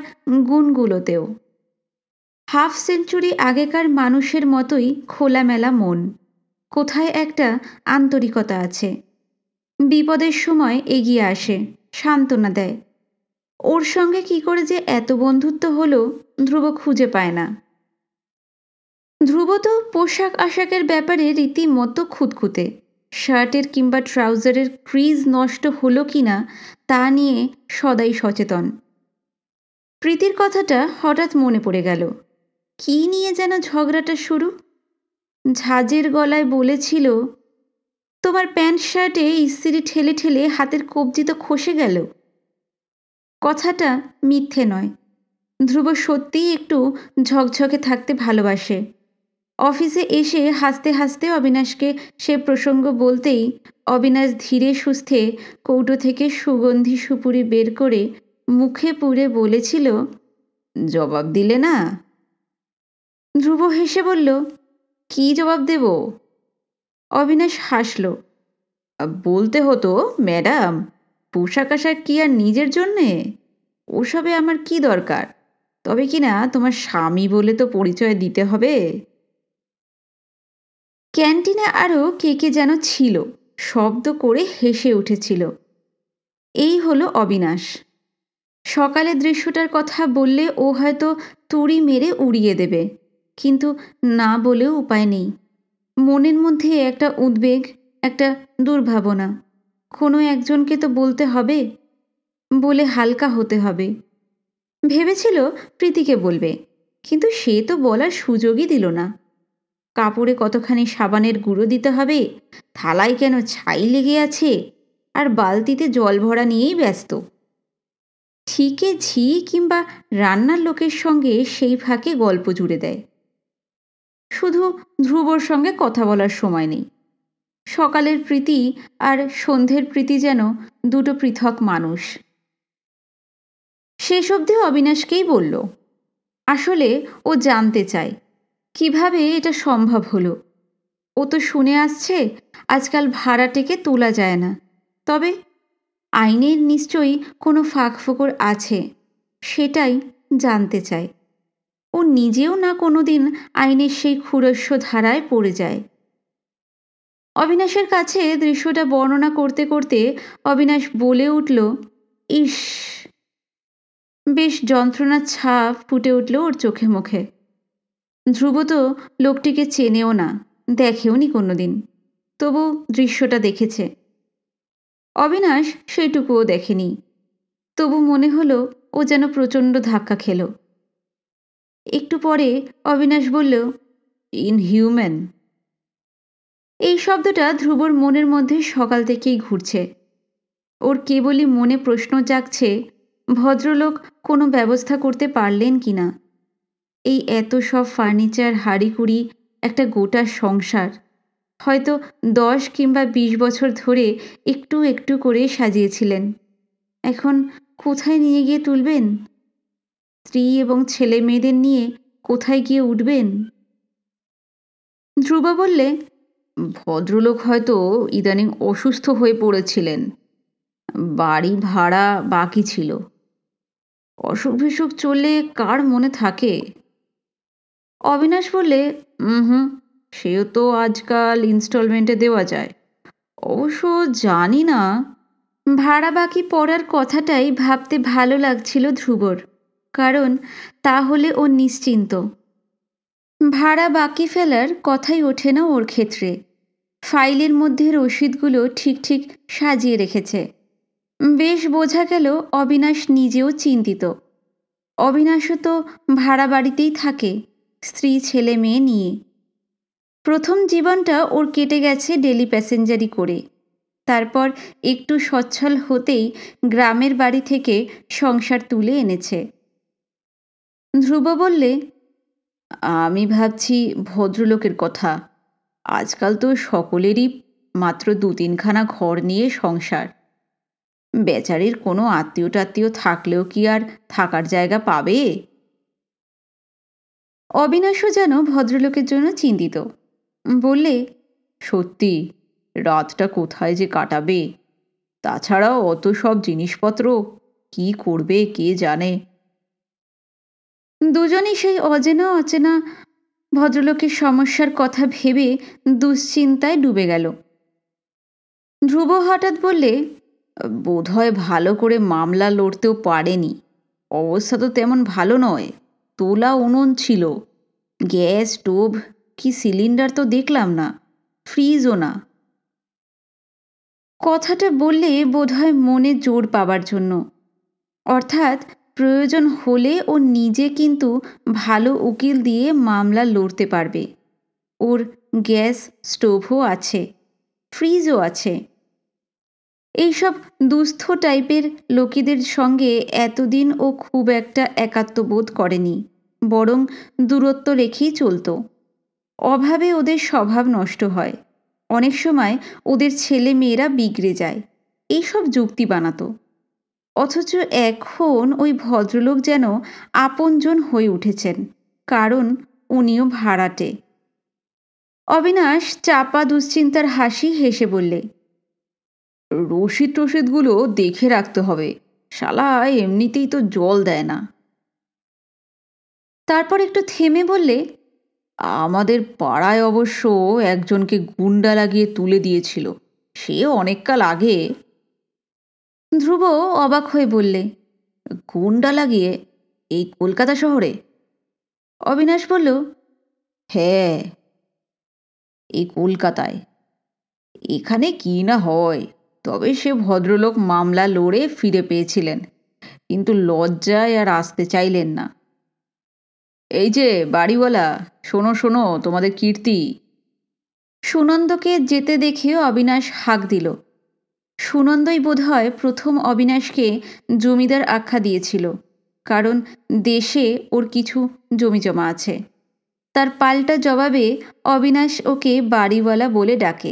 গুণগুলোতেও হাফ সেঞ্চুরি আগেকার মানুষের মতোই খোলামেলা মন কোথায় একটা আন্তরিকতা আছে বিপদের সময় এগিয়ে আসে সান্ত্বনা দেয় ওর সঙ্গে কি করে যে এত বন্ধুত্ব হলো ধ্রুব খুঁজে পায় না ধ্রুব তো পোশাক আশাকের ব্যাপারে রীতিমতো খুঁতখুঁতে শার্টের কিংবা ট্রাউজারের ক্রিজ নষ্ট হলো কি না তা নিয়ে সদাই সচেতন প্রীতির কথাটা হঠাৎ মনে পড়ে গেল কি নিয়ে যেন ঝগড়াটা শুরু ঝাজের গলায় বলেছিল তোমার প্যান্ট শার্টে ইস্ত্রি ঠেলে ঠেলে হাতের কবজি তো খসে গেল কথাটা মিথ্যে নয় ধ্রুব সত্যিই একটু ঝকঝকে থাকতে ভালোবাসে অফিসে এসে হাসতে হাসতে অবিনাশকে সে প্রসঙ্গ বলতেই অবিনাশ ধীরে সুস্থে কৌটো থেকে সুগন্ধি সুপুরি বের করে মুখে পুড়ে বলেছিল জবাব দিলে না ধ্রুব হেসে বলল কি জবাব দেব অবিনাশ হাসল বলতে হতো ম্যাডাম পোশাক আশাক কি আর নিজের জন্যে ওসবে আমার কি দরকার তবে কি না তোমার স্বামী বলে তো পরিচয় দিতে হবে ক্যান্টিনে আরও কে কে যেন ছিল শব্দ করে হেসে উঠেছিল এই হলো অবিনাশ সকালে দৃশ্যটার কথা বললে ও হয়তো তুড়ি মেরে উড়িয়ে দেবে কিন্তু না বলেও উপায় নেই মনের মধ্যে একটা উদ্বেগ একটা দুর্ভাবনা কোনো একজনকে তো বলতে হবে বলে হালকা হতে হবে ভেবেছিল প্রীতিকে বলবে কিন্তু সে তো বলার সুযোগই দিল না কাপড়ে কতখানি সাবানের গুঁড়ো দিতে হবে থালায় কেন ছাই লেগে আছে আর বালতিতে জল ভরা নিয়েই ব্যস্ত ঠিকে ঝি কিংবা রান্নার লোকের সঙ্গে সেই ফাঁকে গল্প জুড়ে দেয় শুধু ধ্রুবর সঙ্গে কথা বলার সময় নেই সকালের প্রীতি আর সন্ধ্যের প্রীতি যেন দুটো পৃথক মানুষ শেষ অবধি অবিনাশকেই বলল আসলে ও জানতে চায় কিভাবে এটা সম্ভব হলো ও তো শুনে আসছে আজকাল টেকে তোলা যায় না তবে আইনের নিশ্চয়ই কোনো ফাঁক ফোকর আছে সেটাই জানতে চায় ও নিজেও না কোনো দিন আইনের সেই ক্ষুরস্য ধারায় পড়ে যায় অবিনাশের কাছে দৃশ্যটা বর্ণনা করতে করতে অবিনাশ বলে উঠল ইস বেশ যন্ত্রণার ছাপ ফুটে উঠল ওর চোখে মুখে ধ্রুব তো লোকটিকে চেনেও না দেখেও নি কোনোদিন তবু দৃশ্যটা দেখেছে অবিনাশ সেইটুকুও দেখেনি তবু মনে হলো ও যেন প্রচণ্ড ধাক্কা খেল একটু পরে অবিনাশ বলল হিউম্যান এই শব্দটা ধ্রুবর মনের মধ্যে সকাল থেকেই ঘুরছে ওর কেবলই মনে প্রশ্ন জাগছে ভদ্রলোক কোনো ব্যবস্থা করতে পারলেন কিনা না এই এত সব ফার্নিচার কুড়ি একটা গোটা সংসার হয়তো দশ কিংবা বিশ বছর ধরে একটু একটু করে সাজিয়েছিলেন এখন কোথায় নিয়ে গিয়ে তুলবেন স্ত্রী এবং ছেলে মেয়েদের নিয়ে কোথায় গিয়ে উঠবেন ধ্রুবা বললে ভদ্রলোক হয়তো ইদানিং অসুস্থ হয়ে পড়েছিলেন বাড়ি ভাড়া বাকি ছিল অসুখ বিসুখ চললে কার মনে থাকে অবিনাশ বললে হুম সেও তো আজকাল ইনস্টলমেন্টে দেওয়া যায় অবশ্য জানি না ভাড়া বাকি পড়ার কথাটাই ভাবতে ভালো লাগছিল ধ্রুবর কারণ তাহলে ও নিশ্চিন্ত ভাড়া বাকি ফেলার কথাই ওঠে না ওর ক্ষেত্রে ফাইলের মধ্যে রসিদগুলো ঠিক ঠিক সাজিয়ে রেখেছে বেশ বোঝা গেল অবিনাশ নিজেও চিন্তিত অবিনাশও তো ভাড়া বাড়িতেই থাকে স্ত্রী ছেলে মেয়ে নিয়ে প্রথম জীবনটা ওর কেটে গেছে ডেলি প্যাসেঞ্জারি করে তারপর একটু সচ্ছল হতেই গ্রামের বাড়ি থেকে সংসার তুলে এনেছে ধ্রুব বললে আমি ভাবছি ভদ্রলোকের কথা আজকাল তো সকলেরই মাত্র দু তিনখানা ঘর নিয়ে সংসার বেচারির কোনো আত্মীয় টাত্মীয় থাকলেও কি আর থাকার জায়গা পাবে অবিনাশও যেন ভদ্রলোকের জন্য চিন্তিত বললে সত্যি রাতটা কোথায় যে কাটাবে তাছাড়াও অত সব জিনিসপত্র কি করবে কে জানে দুজনই সেই অজেনা অচেনা ভদ্রলোকের সমস্যার কথা ভেবে দুশ্চিন্তায় ডুবে গেল ধ্রুব হঠাৎ বললে বোধহয় ভালো করে মামলা লড়তেও পারেনি অবস্থা তো তেমন ভালো নয় তোলা উনুন ছিল গ্যাস স্টোভ কি সিলিন্ডার তো দেখলাম না ফ্রিজও না কথাটা বললে বোধহয় মনে জোর পাবার জন্য অর্থাৎ প্রয়োজন হলে ও নিজে কিন্তু ভালো উকিল দিয়ে মামলা লড়তে পারবে ওর গ্যাস স্টোভও আছে ফ্রিজও আছে এইসব দুস্থ টাইপের লোকেদের সঙ্গে এতদিন ও খুব একটা একাত্মবোধ করেনি বরং দূরত্ব রেখেই চলত অভাবে ওদের স্বভাব নষ্ট হয় অনেক সময় ওদের ছেলে মেয়েরা বিগড়ে যায় এইসব যুক্তি বানাতো অথচ এখন ওই ভদ্রলোক যেন আপনজন হয়ে উঠেছেন কারণ উনিও ভাড়াটে অবিনাশ চাপা দুশ্চিন্তার হাসি হেসে বললে রসিদ টসিদগুলো দেখে রাখতে হবে শালা এমনিতেই তো জল দেয় না তারপর একটু থেমে বললে আমাদের পাড়ায় অবশ্য একজনকে গুন্ডা লাগিয়ে তুলে দিয়েছিল সে অনেককাল আগে ধ্রুব অবাক হয়ে বললে গুন্ডা লাগিয়ে এই কলকাতা শহরে অবিনাশ বলল হ্যাঁ এই কলকাতায় এখানে কি না হয় তবে সে ভদ্রলোক মামলা লড়ে ফিরে পেয়েছিলেন কিন্তু লজ্জায় আর আসতে চাইলেন না এই যে বাড়িওয়ালা শোনো শোনো তোমাদের কীর্তি সুনন্দকে যেতে দেখেও অবিনাশ হাঁক দিল সুনন্দই বোধহয় প্রথম অবিনাশকে জমিদার আখ্যা দিয়েছিল কারণ দেশে ওর কিছু জমি জমা আছে তার পাল্টা জবাবে অবিনাশ ওকে বাড়িওয়ালা বলে ডাকে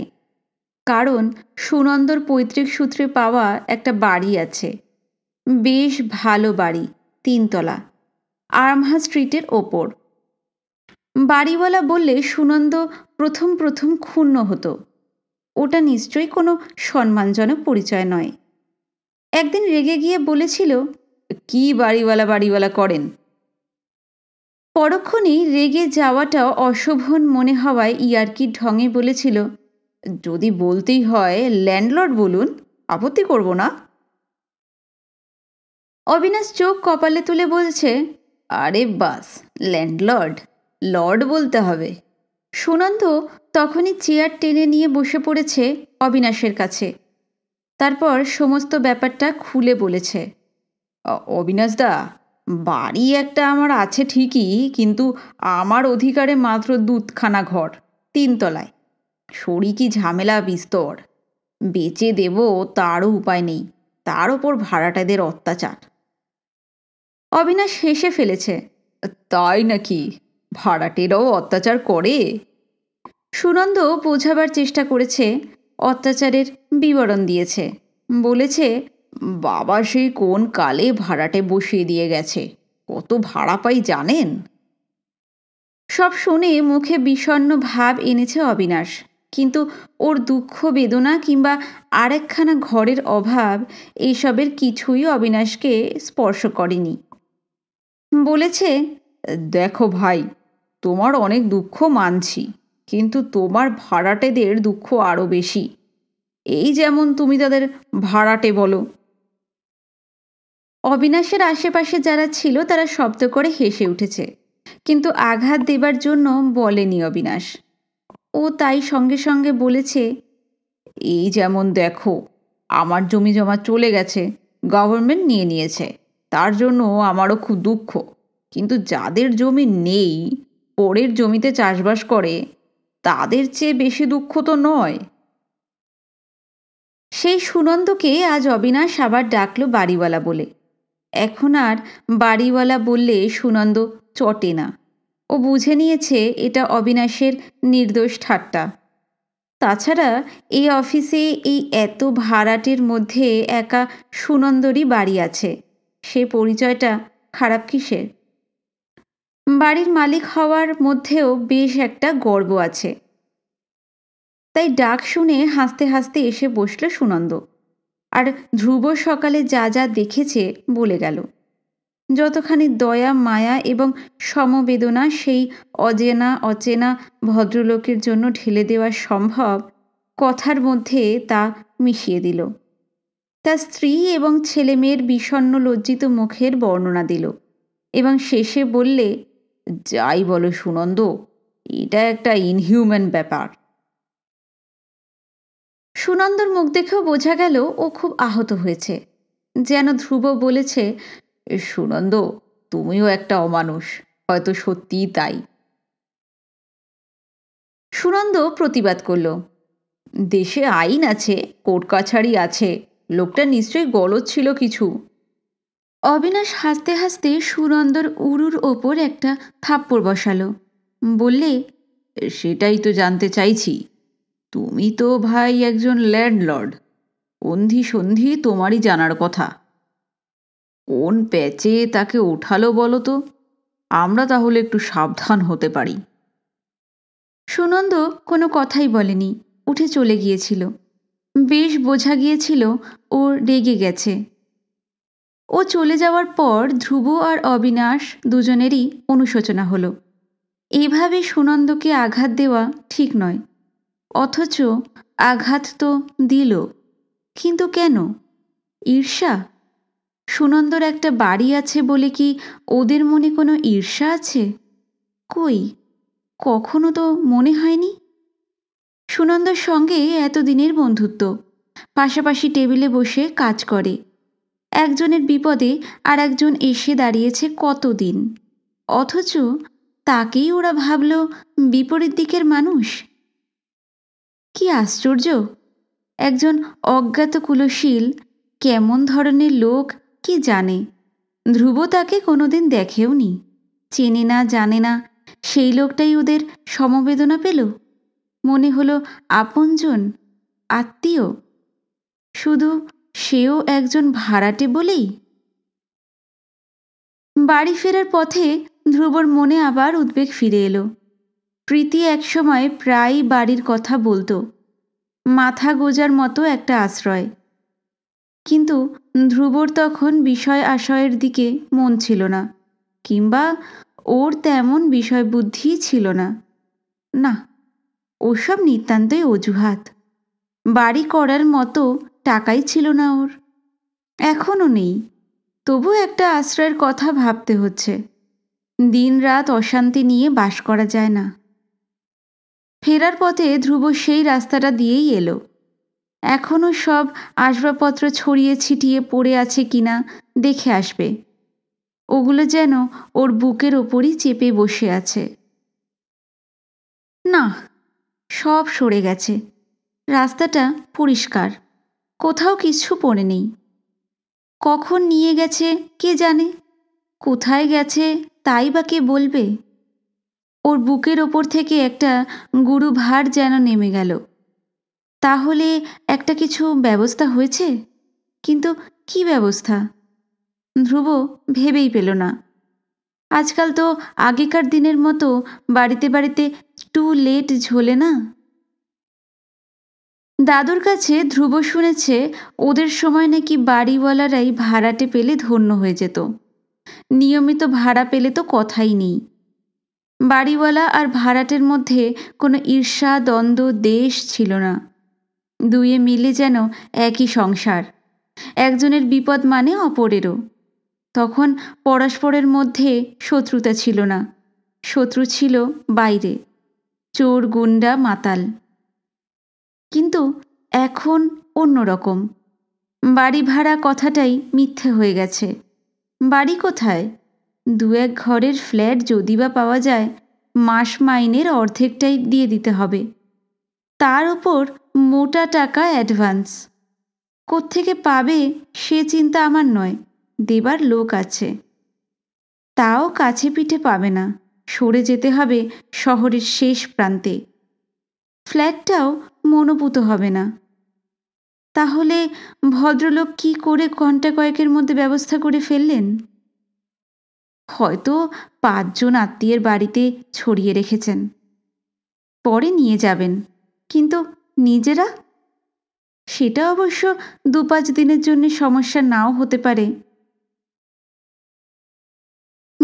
কারণ সুনন্দর পৈতৃক সূত্রে পাওয়া একটা বাড়ি আছে বেশ ভালো বাড়ি তিনতলা আর্মহা স্ট্রিটের ওপর বাড়িওয়ালা বললে সুনন্দ প্রথম প্রথম ক্ষুণ্ণ হতো ওটা নিশ্চয়ই কোনো সম্মানজনক পরিচয় নয় একদিন রেগে গিয়ে বলেছিল কি বাড়িওয়ালা বাড়িওয়ালা করেন পরক্ষণেই রেগে যাওয়াটাও অশোভন মনে হওয়ায় ইয়ার্কির ঢঙে বলেছিল যদি বলতেই হয় ল্যান্ডলর্ড বলুন আপত্তি করব না অবিনাশ চোখ কপালে তুলে বলছে আরে বাস ল্যান্ডলর্ড লর্ড বলতে হবে সুনন্দ তখনই চেয়ার টেনে নিয়ে বসে পড়েছে অবিনাশের কাছে তারপর সমস্ত ব্যাপারটা খুলে বলেছে অবিনাশদা বাড়ি একটা আমার আছে ঠিকই কিন্তু আমার অধিকারে মাত্র দুধখানা ঘর তিনতলায় শরিকি ঝামেলা বিস্তর বেচে দেব তারও উপায় নেই তার ওপর ভাড়াটাদের অত্যাচার অবিনাশ হেসে ফেলেছে তাই নাকি ভাড়াটেরাও অত্যাচার করে সুনন্দ বোঝাবার চেষ্টা করেছে অত্যাচারের বিবরণ দিয়েছে বলেছে বাবা সেই কোন কালে ভাড়াটে বসিয়ে দিয়ে গেছে কত ভাড়া পাই জানেন সব শুনে মুখে বিষণ্ন ভাব এনেছে অবিনাশ কিন্তু ওর দুঃখ বেদনা কিংবা আরেকখানা ঘরের অভাব এইসবের কিছুই অবিনাশকে স্পর্শ করেনি বলেছে দেখো ভাই তোমার অনেক দুঃখ মানছি কিন্তু তোমার ভাড়াটেদের দুঃখ আরও বেশি এই যেমন তুমি তাদের ভাড়াটে বলো অবিনাশের আশেপাশে যারা ছিল তারা শব্দ করে হেসে উঠেছে কিন্তু আঘাত দেবার জন্য বলেনি অবিনাশ ও তাই সঙ্গে সঙ্গে বলেছে এই যেমন দেখো আমার জমি জমা চলে গেছে গভর্নমেন্ট নিয়ে নিয়েছে তার জন্য আমারও খুব দুঃখ কিন্তু যাদের জমি নেই পরের জমিতে চাষবাস করে তাদের চেয়ে বেশি দুঃখ তো নয় সেই সুনন্দকে আজ অবিনাশ আবার ডাকলো বাড়িওয়ালা বলে এখন আর বাড়িওয়ালা বললে সুনন্দ চটে না ও বুঝে নিয়েছে এটা অবিনাশের নির্দোষ ঠাট্টা তাছাড়া এই অফিসে এই এত ভাড়াটের মধ্যে একা সুনন্দরী বাড়ি আছে সে পরিচয়টা খারাপ কিসের বাড়ির মালিক হওয়ার মধ্যেও বেশ একটা গর্ব আছে তাই ডাক শুনে হাসতে হাসতে এসে বসল সুনন্দ আর ধ্রুব সকালে যা যা দেখেছে বলে গেল যতখানি দয়া মায়া এবং সমবেদনা সেই অজেনা অচেনা ভদ্রলোকের জন্য ঢেলে দেওয়া সম্ভব কথার মধ্যে তা মিশিয়ে দিল তার স্ত্রী এবং ছেলেমেয়ের বিষণ্ন লজ্জিত মুখের বর্ণনা দিল এবং শেষে বললে যাই বলো সুনন্দ এটা একটা ইনহিউম্যান ব্যাপার সুনন্দর মুখ দেখেও বোঝা গেল ও খুব আহত হয়েছে যেন ধ্রুব বলেছে সুনন্দ তুমিও একটা অমানুষ হয়তো সত্যিই তাই সুনন্দ প্রতিবাদ করল দেশে আইন আছে কোর্ট কাছারি আছে লোকটা নিশ্চয়ই গলত ছিল কিছু অবিনাশ হাসতে হাসতে সুনন্দর উরুর ওপর একটা থাপ্পড় বসালো বললে সেটাই তো জানতে চাইছি তুমি তো ভাই একজন ল্যান্ডলর্ড অন্ধি সন্ধি তোমারই জানার কথা কোন প্যাচে তাকে ওঠালো বলো তো আমরা তাহলে একটু সাবধান হতে পারি সুনন্দ কোনো কথাই বলেনি উঠে চলে গিয়েছিল বেশ বোঝা গিয়েছিল ও রেগে গেছে ও চলে যাওয়ার পর ধ্রুব আর অবিনাশ দুজনেরই অনুশোচনা হলো এভাবে সুনন্দকে আঘাত দেওয়া ঠিক নয় অথচ আঘাত তো দিল কিন্তু কেন ঈর্ষা সুনন্দর একটা বাড়ি আছে বলে কি ওদের মনে কোনো ঈর্ষা আছে কই কখনো তো মনে হয়নি সুনন্দর সঙ্গে এতদিনের বন্ধুত্ব পাশাপাশি টেবিলে বসে কাজ করে একজনের বিপদে আর একজন এসে দাঁড়িয়েছে কতদিন অথচ তাকেই ওরা ভাবল বিপরীত দিকের মানুষ কি আশ্চর্য একজন অজ্ঞাত কুলশীল কেমন ধরনের লোক কি জানে ধ্রুব তাকে কোনোদিন দেখেও নি চেনে না জানে না সেই লোকটাই ওদের সমবেদনা পেল মনে হলো আপনজন আত্মীয় শুধু সেও একজন ভাড়াটে বলেই বাড়ি ফেরার পথে ধ্রুবর মনে আবার উদ্বেগ ফিরে এলো প্রীতি একসময় প্রায় বাড়ির কথা বলতো মাথা গোজার মতো একটা আশ্রয় কিন্তু ধ্রুবর তখন বিষয় আশয়ের দিকে মন ছিল না কিংবা ওর তেমন বিষয় বুদ্ধি ছিল না না ওসব নিতান্তই অজুহাত বাড়ি করার মতো টাকাই ছিল না ওর এখনও নেই তবু একটা আশ্রয়ের কথা ভাবতে হচ্ছে দিন রাত অশান্তি নিয়ে বাস করা যায় না ফেরার পথে ধ্রুব সেই রাস্তাটা দিয়েই এলো এখনও সব আসবাবপত্র ছড়িয়ে ছিটিয়ে পড়ে আছে কিনা দেখে আসবে ওগুলো যেন ওর বুকের ওপরই চেপে বসে আছে না সব সরে গেছে রাস্তাটা পরিষ্কার কোথাও কিছু পড়ে নেই কখন নিয়ে গেছে কে জানে কোথায় গেছে তাই বা কে বলবে ওর বুকের ওপর থেকে একটা গুরুভার যেন নেমে গেল তাহলে একটা কিছু ব্যবস্থা হয়েছে কিন্তু কি ব্যবস্থা ধ্রুব ভেবেই পেল না আজকাল তো আগেকার দিনের মতো বাড়িতে বাড়িতে টু লেট ঝোলে না দাদুর কাছে ধ্রুব শুনেছে ওদের সময় নাকি বাড়িওয়ালারাই ভাড়াটে পেলে ধন্য হয়ে যেত নিয়মিত ভাড়া পেলে তো কথাই নেই বাড়িওয়ালা আর ভাড়াটের মধ্যে কোনো ঈর্ষা দ্বন্দ্ব দেশ ছিল না দুয়ে মিলে যেন একই সংসার একজনের বিপদ মানে অপরেরও তখন পরস্পরের মধ্যে শত্রুতা ছিল না শত্রু ছিল বাইরে চোর গুন্ডা মাতাল কিন্তু এখন অন্যরকম বাড়ি ভাড়া কথাটাই মিথ্যে হয়ে গেছে বাড়ি কোথায় দু এক ঘরের ফ্ল্যাট যদি বা পাওয়া যায় মাস মাইনের অর্ধেকটাই দিয়ে দিতে হবে তার ওপর মোটা টাকা অ্যাডভান্স কোত্থেকে পাবে সে চিন্তা আমার নয় দেবার লোক আছে তাও কাছে পিঠে পাবে না সরে যেতে হবে শহরের শেষ প্রান্তে ফ্ল্যাটটাও মনোপুত হবে না তাহলে ভদ্রলোক কি করে ঘন্টা কয়েকের মধ্যে ব্যবস্থা করে ফেললেন হয়তো পাঁচজন আত্মীয়ের বাড়িতে ছড়িয়ে রেখেছেন পরে নিয়ে যাবেন কিন্তু নিজেরা সেটা অবশ্য দু পাঁচ দিনের জন্য সমস্যা নাও হতে পারে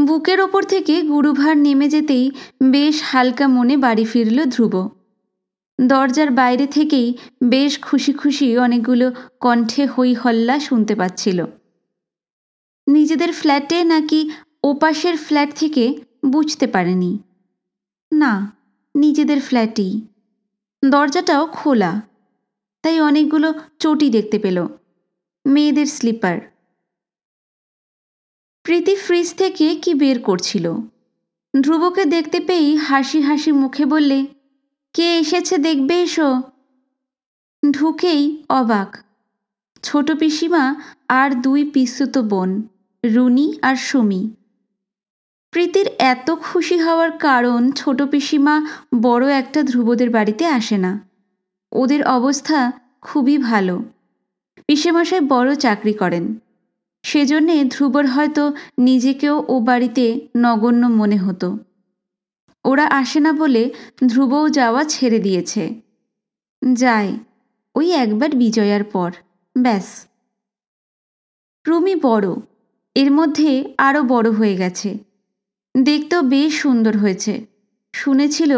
বুকের ওপর থেকে গুরুভার নেমে যেতেই বেশ হালকা মনে বাড়ি ফিরল ধ্রুব দরজার বাইরে থেকেই বেশ খুশি খুশি অনেকগুলো কণ্ঠে হই হল্লা শুনতে পাচ্ছিল নিজেদের ফ্ল্যাটে নাকি ওপাশের ফ্ল্যাট থেকে বুঝতে পারেনি না নিজেদের ফ্ল্যাটেই দরজাটাও খোলা তাই অনেকগুলো চটি দেখতে পেল মেয়েদের স্লিপার প্রীতি ফ্রিজ থেকে কি বের করছিল ধ্রুবকে দেখতে পেয়েই হাসি হাসি মুখে বললে কে এসেছে দেখবে এসো ঢুকেই অবাক ছোট পিসিমা আর দুই পিসুত বোন রুনি আর সুমি প্রীতির এত খুশি হওয়ার কারণ ছোট পিসিমা বড় একটা ধ্রুবদের বাড়িতে আসে না ওদের অবস্থা খুবই ভালো পিসেমশাই বড় চাকরি করেন সেজন্যে ধ্রুবর হয়তো নিজেকেও ও বাড়িতে নগণ্য মনে হতো ওরা আসে না বলে ধ্রুবও যাওয়া ছেড়ে দিয়েছে যায় ওই একবার বিজয়ার পর ব্যাস রুমি বড় এর মধ্যে আরও বড় হয়ে গেছে দেখতেও বেশ সুন্দর হয়েছে শুনেছিল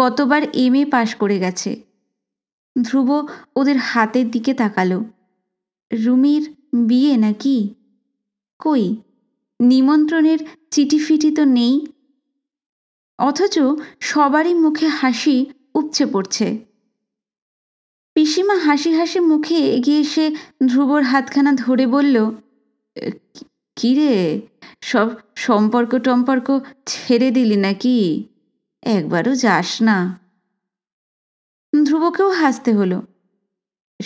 গতবার এম এ পাশ করে গেছে ধ্রুব ওদের হাতের দিকে তাকালো রুমির বিয়ে নাকি কই নিমন্ত্রণের ফিটি তো নেই অথচ সবারই মুখে হাসি উপচে পড়ছে পিসিমা হাসি হাসি মুখে এগিয়ে এসে ধ্রুবর হাতখানা ধরে বলল কিরে সব সম্পর্ক টম্পর্ক ছেড়ে দিলি নাকি একবারও যাস না ধ্রুবকেও হাসতে হলো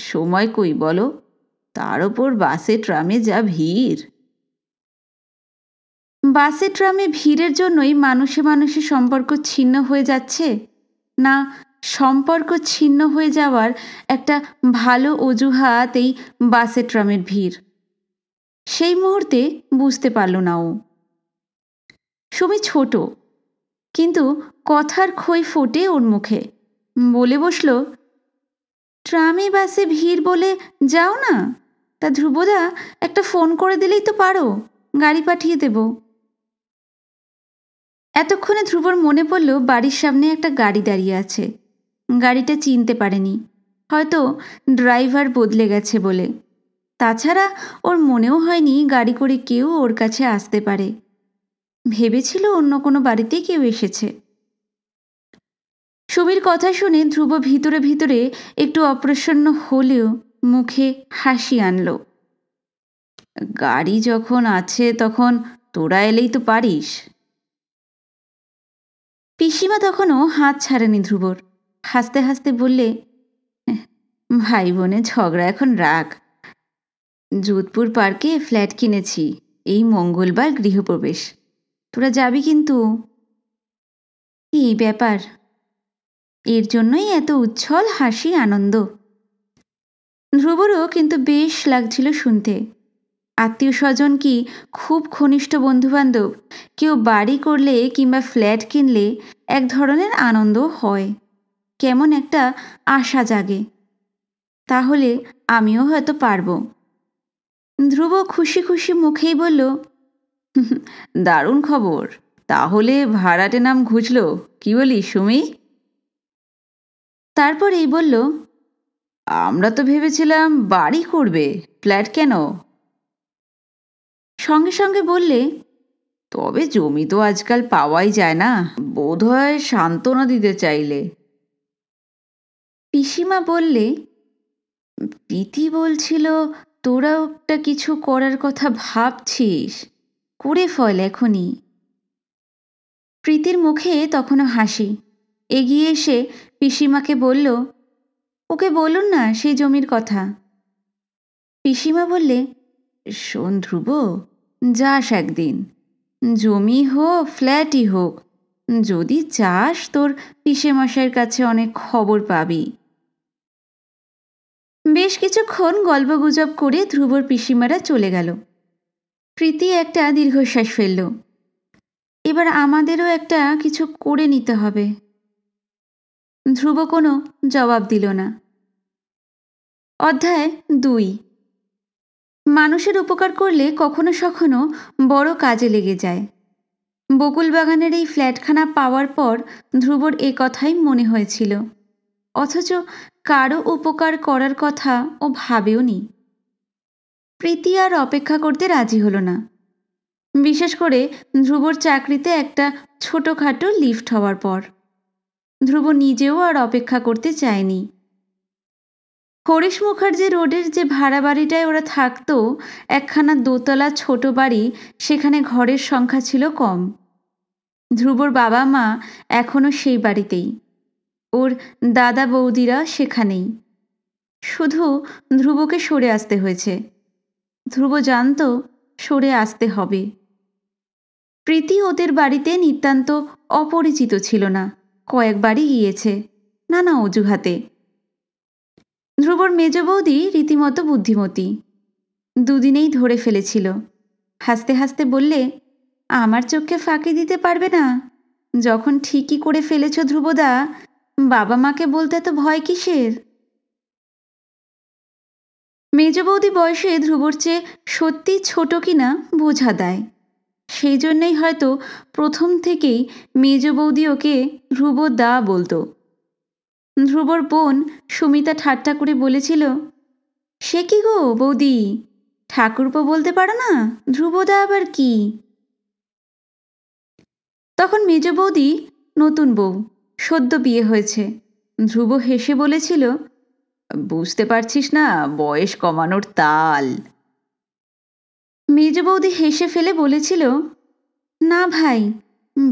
সময় কই বলো তার ওপর বাসে ট্রামে যা ভিড় বাসে ট্রামে ভিড়ের জন্যই মানুষে মানুষে সম্পর্ক ছিন্ন হয়ে যাচ্ছে না সম্পর্ক ছিন্ন হয়ে যাওয়ার একটা ভালো অজুহাত এই বাসে ট্রামের ভিড় সেই মুহূর্তে বুঝতে পারল না ও সুমি ছোট কিন্তু কথার খই ফোটে ওর মুখে বলে বসল ট্রামে বাসে ভিড় বলে যাও না তা ধ্রুবদা একটা ফোন করে দিলেই তো পারো গাড়ি পাঠিয়ে দেব এতক্ষণে ধ্রুবর মনে পড়ল বাড়ির সামনে একটা গাড়ি দাঁড়িয়ে আছে গাড়িটা চিনতে পারেনি হয়তো ড্রাইভার বদলে গেছে বলে তাছাড়া ওর মনেও হয়নি গাড়ি করে কেউ ওর কাছে আসতে পারে ভেবেছিল অন্য কোনো বাড়িতে কেউ এসেছে সুমির কথা শুনে ধ্রুব ভিতরে ভিতরে একটু অপ্রসন্ন হলেও মুখে হাসি আনল গাড়ি যখন আছে তখন তোরা এলেই তো পারিস পিসিমা তখনও হাত ছাড়েনি ধ্রুবর হাসতে হাসতে বললে ভাই বোনে ঝগড়া এখন রাখ যোধপুর পার্কে ফ্ল্যাট কিনেছি এই মঙ্গলবার গৃহপ্রবেশ তোরা যাবি কিন্তু এই ব্যাপার এর জন্যই এত উচ্ছল হাসি আনন্দ ধ্রুবরও কিন্তু বেশ লাগছিল শুনতে আত্মীয় স্বজন কি খুব ঘনিষ্ঠ বন্ধুবান্ধব কেউ বাড়ি করলে কিংবা ফ্ল্যাট কিনলে এক ধরনের আনন্দ হয় কেমন একটা আশা জাগে তাহলে আমিও হয়তো পারবো ধ্রুব খুশি খুশি মুখেই বলল দারুণ খবর তাহলে ভাড়াটে নাম ঘুচল কি বলি সুমি তারপরেই বলল আমরা তো ভেবেছিলাম বাড়ি করবে ফ্ল্যাট কেন সঙ্গে সঙ্গে বললে তবে জমি তো আজকাল পাওয়াই যায় না বোধ হয় সান্ত্বনা দিতে চাইলে পিসিমা বললে প্রীতি বলছিল তোরাও একটা কিছু করার কথা ভাবছিস করে ফল এখনই প্রীতির মুখে তখনও হাসি এগিয়ে এসে পিসিমাকে বলল ওকে বলুন না সেই জমির কথা পিসিমা বললে শোন ধ্রুব যাস একদিন জমি হোক ফ্ল্যাটই হোক যদি চাস তোর পিসেমশাইয়ের কাছে অনেক খবর পাবি বেশ কিছুক্ষণ গল্পগুজব করে ধ্রুবর পিসিমারা চলে গেল প্রীতি একটা দীর্ঘশ্বাস ফেলল এবার আমাদেরও একটা কিছু করে নিতে হবে ধ্রুব কোনো জবাব দিল না অধ্যায় দুই মানুষের উপকার করলে কখনো সখনো বড় কাজে লেগে যায় বকুল বাগানের এই ফ্ল্যাটখানা পাওয়ার পর ধ্রুবর এ কথাই মনে হয়েছিল অথচ কারো উপকার করার কথা ও ভাবেও নি প্রীতি আর অপেক্ষা করতে রাজি হলো না বিশেষ করে ধ্রুবর চাকরিতে একটা ছোটোখাটো লিফট হওয়ার পর ধ্রুব নিজেও আর অপেক্ষা করতে চায়নি হরিশ মুখার্জি রোডের যে ভাড়া বাড়িটায় ওরা থাকতো একখানা দোতলা ছোট বাড়ি সেখানে ঘরের সংখ্যা ছিল কম ধ্রুবর বাবা মা এখনও সেই বাড়িতেই ওর দাদা বৌদিরা সেখানেই শুধু ধ্রুবকে সরে আসতে হয়েছে ধ্রুব জানত সরে আসতে হবে প্রীতি ওদের বাড়িতে নিতান্ত অপরিচিত ছিল না কয়েকবারই গিয়েছে নানা অজুহাতে ধ্রুবর মেজ বৌদি রীতিমতো বুদ্ধিমতী দুদিনেই ধরে ফেলেছিল হাসতে হাসতে বললে আমার চোখকে ফাঁকি দিতে পারবে না যখন ঠিকই করে ফেলেছ ধ্রুবদা বাবা মাকে বলতে তো ভয় কিসের মেজ বৌদি বয়সে ধ্রুবর চেয়ে সত্যি ছোট কিনা বোঝা দেয় সেই জন্যেই হয়তো প্রথম থেকেই মেজ বৌদি ওকে ধ্রুব দা বলতো ধ্রুবর বোন সুমিতা ঠাট্টা করে বলেছিল সে কি গো বৌদি ঠাকুরপো বলতে পারো না ধ্রুবদা আবার কি তখন মেজ বৌদি নতুন বউ সদ্য বিয়ে হয়েছে ধ্রুব হেসে বলেছিল বুঝতে পারছিস না বয়স কমানোর তাল মেজ বৌদি হেসে ফেলে বলেছিল না ভাই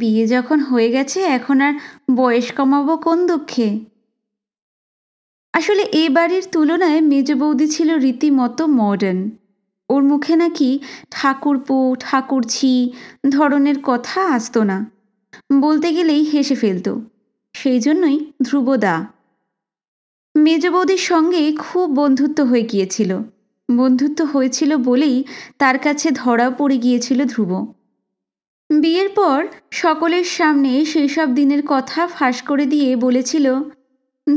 বিয়ে যখন হয়ে গেছে এখন আর বয়স কমাবো কোন দুঃখে আসলে এ বাড়ির তুলনায় মেজ বৌদি ছিল রীতিমতো মডার্ন ওর মুখে নাকি ঠাকুরপো ঠাকুরছি ধরনের কথা আসতো না বলতে গেলেই হেসে ফেলতো সেই জন্যই ধ্রুবদা মেজ বৌদির সঙ্গে খুব বন্ধুত্ব হয়ে গিয়েছিল বন্ধুত্ব হয়েছিল বলেই তার কাছে ধরা পড়ে গিয়েছিল ধ্রুব বিয়ের পর সকলের সামনে সেই সব দিনের কথা ফাঁস করে দিয়ে বলেছিল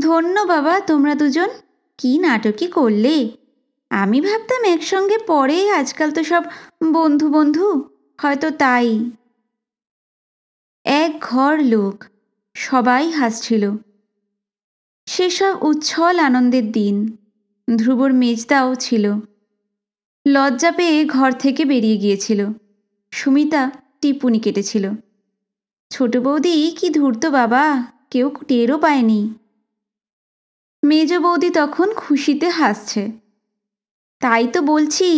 ধন্য বাবা তোমরা দুজন কি নাটকই করলে আমি ভাবতাম একসঙ্গে পরে আজকাল তো সব বন্ধু বন্ধু হয়তো তাই এক ঘর লোক সবাই হাসছিল সেসব উচ্ছল আনন্দের দিন ধ্রুবর মেজদাও ছিল লজ্জা পেয়ে ঘর থেকে বেরিয়ে গিয়েছিল সুমিতা টিপুনি কেটেছিল ছোট বৌদি কি ধূর্ত বাবা কেউ টেরও পায়নি মেজ বৌদি তখন খুশিতে হাসছে তাই তো বলছি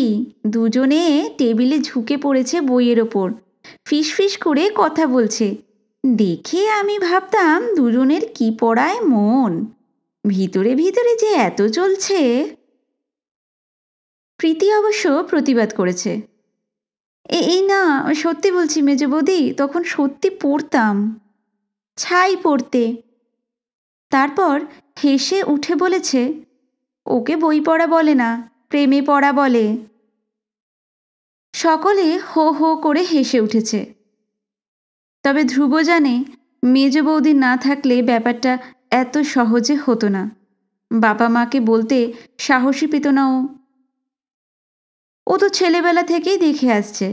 দুজনে টেবিলে ঝুঁকে পড়েছে বইয়ের ওপর ফিস ফিস করে কথা বলছে দেখে আমি ভাবতাম দুজনের কি পড়ায় মন ভিতরে ভিতরে যে এত চলছে প্রীতি অবশ্য প্রতিবাদ করেছে এই না সত্যি বলছি মেজ বৌদি তখন সত্যি পড়তাম ছাই পড়তে তারপর হেসে উঠে বলেছে ওকে বই পড়া বলে না প্রেমে পড়া বলে সকলে হো হো করে হেসে উঠেছে তবে ধ্রুব জানে মেজ বৌদি না থাকলে ব্যাপারটা এত সহজে হতো না বাবা মাকে বলতে সাহসী পেত না ও ও তো ছেলেবেলা থেকেই দেখে আসছে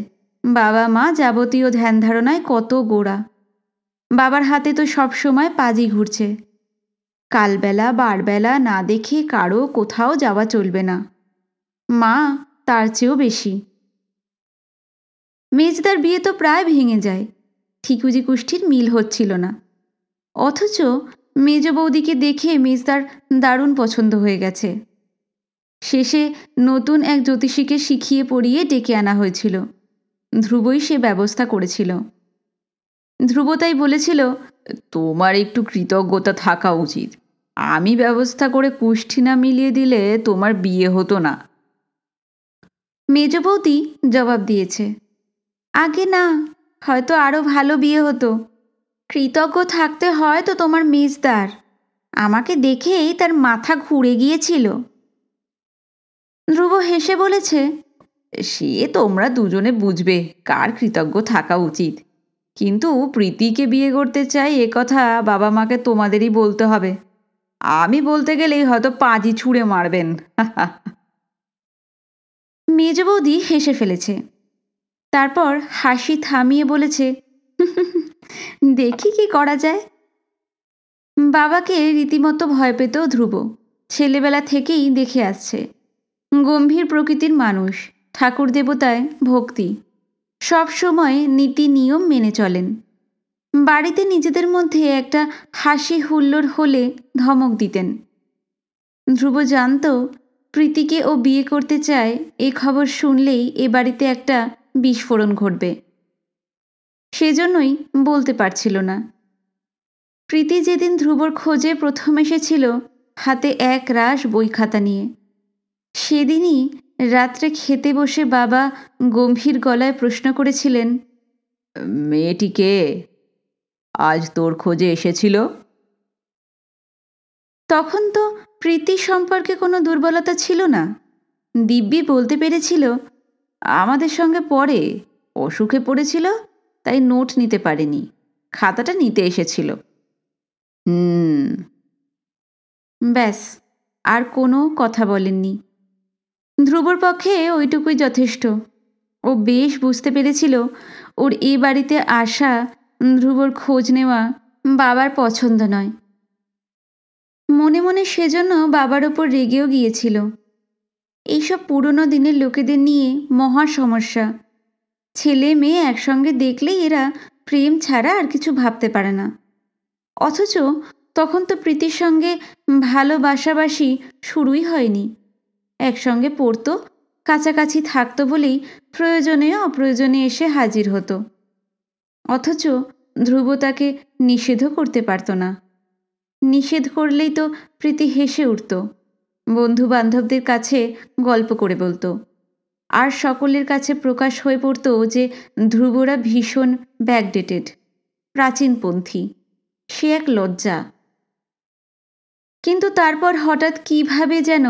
বাবা মা যাবতীয় ধ্যান ধারণায় কত গোড়া বাবার হাতে তো সব সময় পাজি ঘুরছে কালবেলা বারবেলা না দেখে কারো কোথাও যাওয়া চলবে না মা তার চেয়েও বেশি মেজদার বিয়ে তো প্রায় ভেঙে যায় ঠিকুজি কুষ্ঠির মিল হচ্ছিল না অথচ মেজ বৌদিকে দেখে মেজদার দারুণ পছন্দ হয়ে গেছে শেষে নতুন এক জ্যোতিষীকে শিখিয়ে পড়িয়ে ডেকে আনা হয়েছিল ধ্রুবই সে ব্যবস্থা করেছিল ধ্রুব তাই বলেছিল তোমার একটু কৃতজ্ঞতা থাকা উচিত আমি ব্যবস্থা করে কুষ্ঠি না মিলিয়ে দিলে তোমার বিয়ে হতো না মেজ বৌদি জবাব দিয়েছে আগে না হয়তো আরও ভালো বিয়ে হতো কৃতজ্ঞ থাকতে হয় তো তোমার মেজদার আমাকে দেখেই তার মাথা ঘুরে গিয়েছিল ধ্রুব হেসে বলেছে সে তোমরা দুজনে বুঝবে কার কৃতজ্ঞ থাকা উচিত কিন্তু প্রীতিকে বিয়ে করতে চাই এ কথা বাবা মাকে তোমাদেরই বলতে হবে আমি বলতে গেলেই হয়তো পাজি ছুঁড়ে মারবেন মেজ বৌদি হেসে ফেলেছে তারপর হাসি থামিয়ে বলেছে দেখি কি করা যায় বাবাকে রীতিমতো ভয় পেত ধ্রুব ছেলেবেলা থেকেই দেখে আসছে গম্ভীর প্রকৃতির মানুষ ঠাকুর দেবতায় ভক্তি সব সময় নীতি নিয়ম মেনে চলেন বাড়িতে নিজেদের মধ্যে একটা হাসি হুল্লোর হলে ধমক দিতেন ধ্রুব জানত প্রীতিকে ও বিয়ে করতে চায় এ খবর শুনলেই এ বাড়িতে একটা বিস্ফোরণ ঘটবে সেজন্যই বলতে পারছিল না প্রীতি যেদিন ধ্রুবর খোঁজে প্রথম এসেছিল হাতে এক রাস বই খাতা নিয়ে সেদিনই রাত্রে খেতে বসে বাবা গম্ভীর গলায় প্রশ্ন করেছিলেন মেয়েটিকে আজ তোর খোঁজে এসেছিল তখন তো প্রীতি সম্পর্কে কোনো দুর্বলতা ছিল না দিব্যি বলতে পেরেছিল আমাদের সঙ্গে পরে অসুখে পড়েছিল তাই নোট নিতে পারেনি খাতাটা নিতে এসেছিল হুম ব্যাস আর কোনো কথা বলেননি ধ্রুবর পক্ষে ওইটুকুই যথেষ্ট ও বেশ বুঝতে পেরেছিল ওর এ বাড়িতে আসা ধ্রুবর খোঁজ নেওয়া বাবার পছন্দ নয় মনে মনে সেজন্য বাবার ওপর রেগেও গিয়েছিল এইসব পুরনো দিনের লোকেদের নিয়ে মহা সমস্যা ছেলে মেয়ে একসঙ্গে দেখলেই এরা প্রেম ছাড়া আর কিছু ভাবতে পারে না অথচ তখন তো প্রীতির সঙ্গে ভালোবাসাবাসি শুরুই হয়নি একসঙ্গে পড়তো কাছাকাছি থাকতো বলেই প্রয়োজনে অপ্রয়োজনে এসে হাজির হতো অথচ ধ্রুব তাকে নিষেধও করতে পারত না নিষেধ করলেই তো প্রীতি হেসে উঠত বন্ধু বান্ধবদের কাছে গল্প করে বলতো আর সকলের কাছে প্রকাশ হয়ে পড়ত যে ধ্রুবরা ভীষণ ব্যাকডেটেড প্রাচীনপন্থী সে এক লজ্জা কিন্তু তারপর হঠাৎ কিভাবে যেন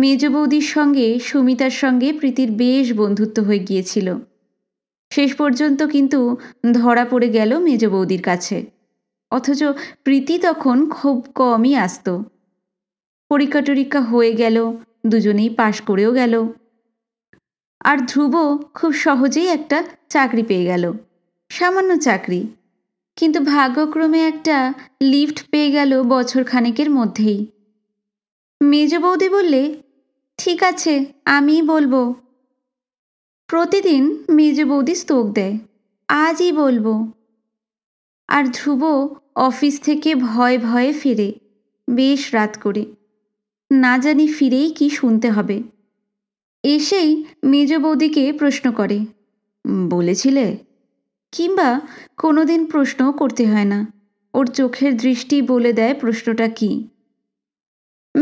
মেজ বৌদির সঙ্গে সুমিতার সঙ্গে প্রীতির বেশ বন্ধুত্ব হয়ে গিয়েছিল শেষ পর্যন্ত কিন্তু ধরা পড়ে গেল মেজ বৌদির কাছে অথচ প্রীতি তখন খুব কমই আসতো পরীক্ষা টরীক্ষা হয়ে গেল দুজনেই পাশ করেও গেল আর ধ্রুব খুব সহজেই একটা চাকরি পেয়ে গেল সামান্য চাকরি কিন্তু ভাগ্যক্রমে একটা লিফট পেয়ে গেল বছর খানেকের মধ্যেই মেজ বৌদি বললে ঠিক আছে আমি বলবো প্রতিদিন মেজ বৌদি স্তোক দেয় আজই বলবো আর ধ্রুব অফিস থেকে ভয়ে ভয়ে ফিরে বেশ রাত করে না জানি ফিরেই কি শুনতে হবে এসেই মেজ বৌদিকে প্রশ্ন করে বলেছিলে কিংবা কোনোদিন প্রশ্ন করতে হয় না ওর চোখের দৃষ্টি বলে দেয় প্রশ্নটা কি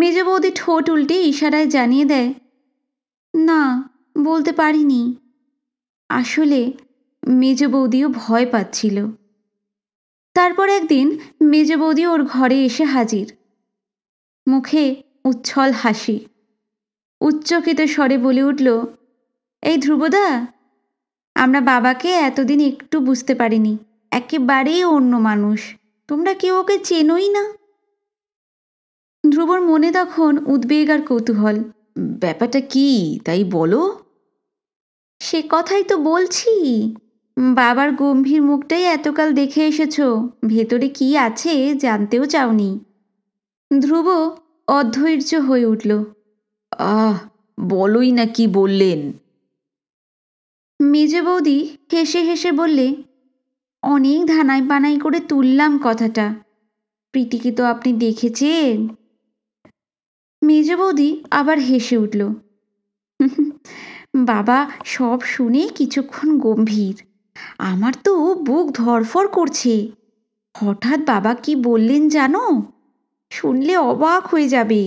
মেজ বৌদি ঠোঁট উল্টে ইশারায় জানিয়ে দেয় না বলতে পারিনি আসলে মেজ বৌদিও ভয় পাচ্ছিল তারপর একদিন মেজ বৌদি ওর ঘরে এসে হাজির মুখে উচ্ছল হাসি উচ্চকিত স্বরে বলে উঠল এই ধ্রুবদা আমরা বাবাকে এতদিন একটু বুঝতে পারিনি একেবারেই অন্য মানুষ তোমরা কেউ ওকে চেনোই না ধ্রুবর মনে তখন উদ্বেগ আর কৌতূহল ব্যাপারটা কি তাই বলো সে কথাই তো বলছি বাবার গম্ভীর মুখটাই এতকাল দেখে এসেছ ভেতরে কি আছে জানতেও চাওনি ধ্রুব অধৈর্য হয়ে উঠল আহ বলোই না কি বললেন মেজে বৌদি হেসে হেসে বললে অনেক ধানাই বানাই করে তুললাম কথাটা প্রীতিকে তো আপনি দেখেছেন মেজ বৌদি আবার হেসে উঠল বাবা সব শুনে কিছুক্ষণ গম্ভীর আমার তো বুক ধরফর করছে হঠাৎ বাবা কি বললেন জানো শুনলে অবাক হয়ে যাবে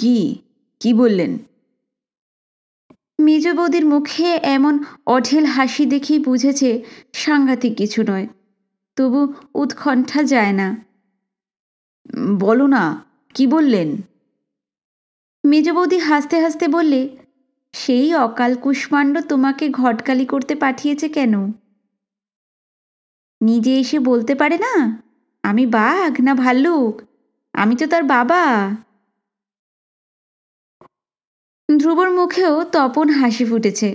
কি কি বললেন মেজ বৌদির মুখে এমন অঢেল হাসি দেখেই বুঝেছে সাংঘাতিক কিছু নয় তবু উৎকণ্ঠা যায় না বলো না কি বললেন মেজ বৌদি হাসতে হাসতে বললে সেই অকাল কুষ্মাণ্ড তোমাকে ঘটকালি করতে পাঠিয়েছে কেন নিজে এসে বলতে পারে না আমি বাঘ না ভাল্লুক আমি তো তার বাবা ধ্রুবর মুখেও তপন হাসি ফুটেছে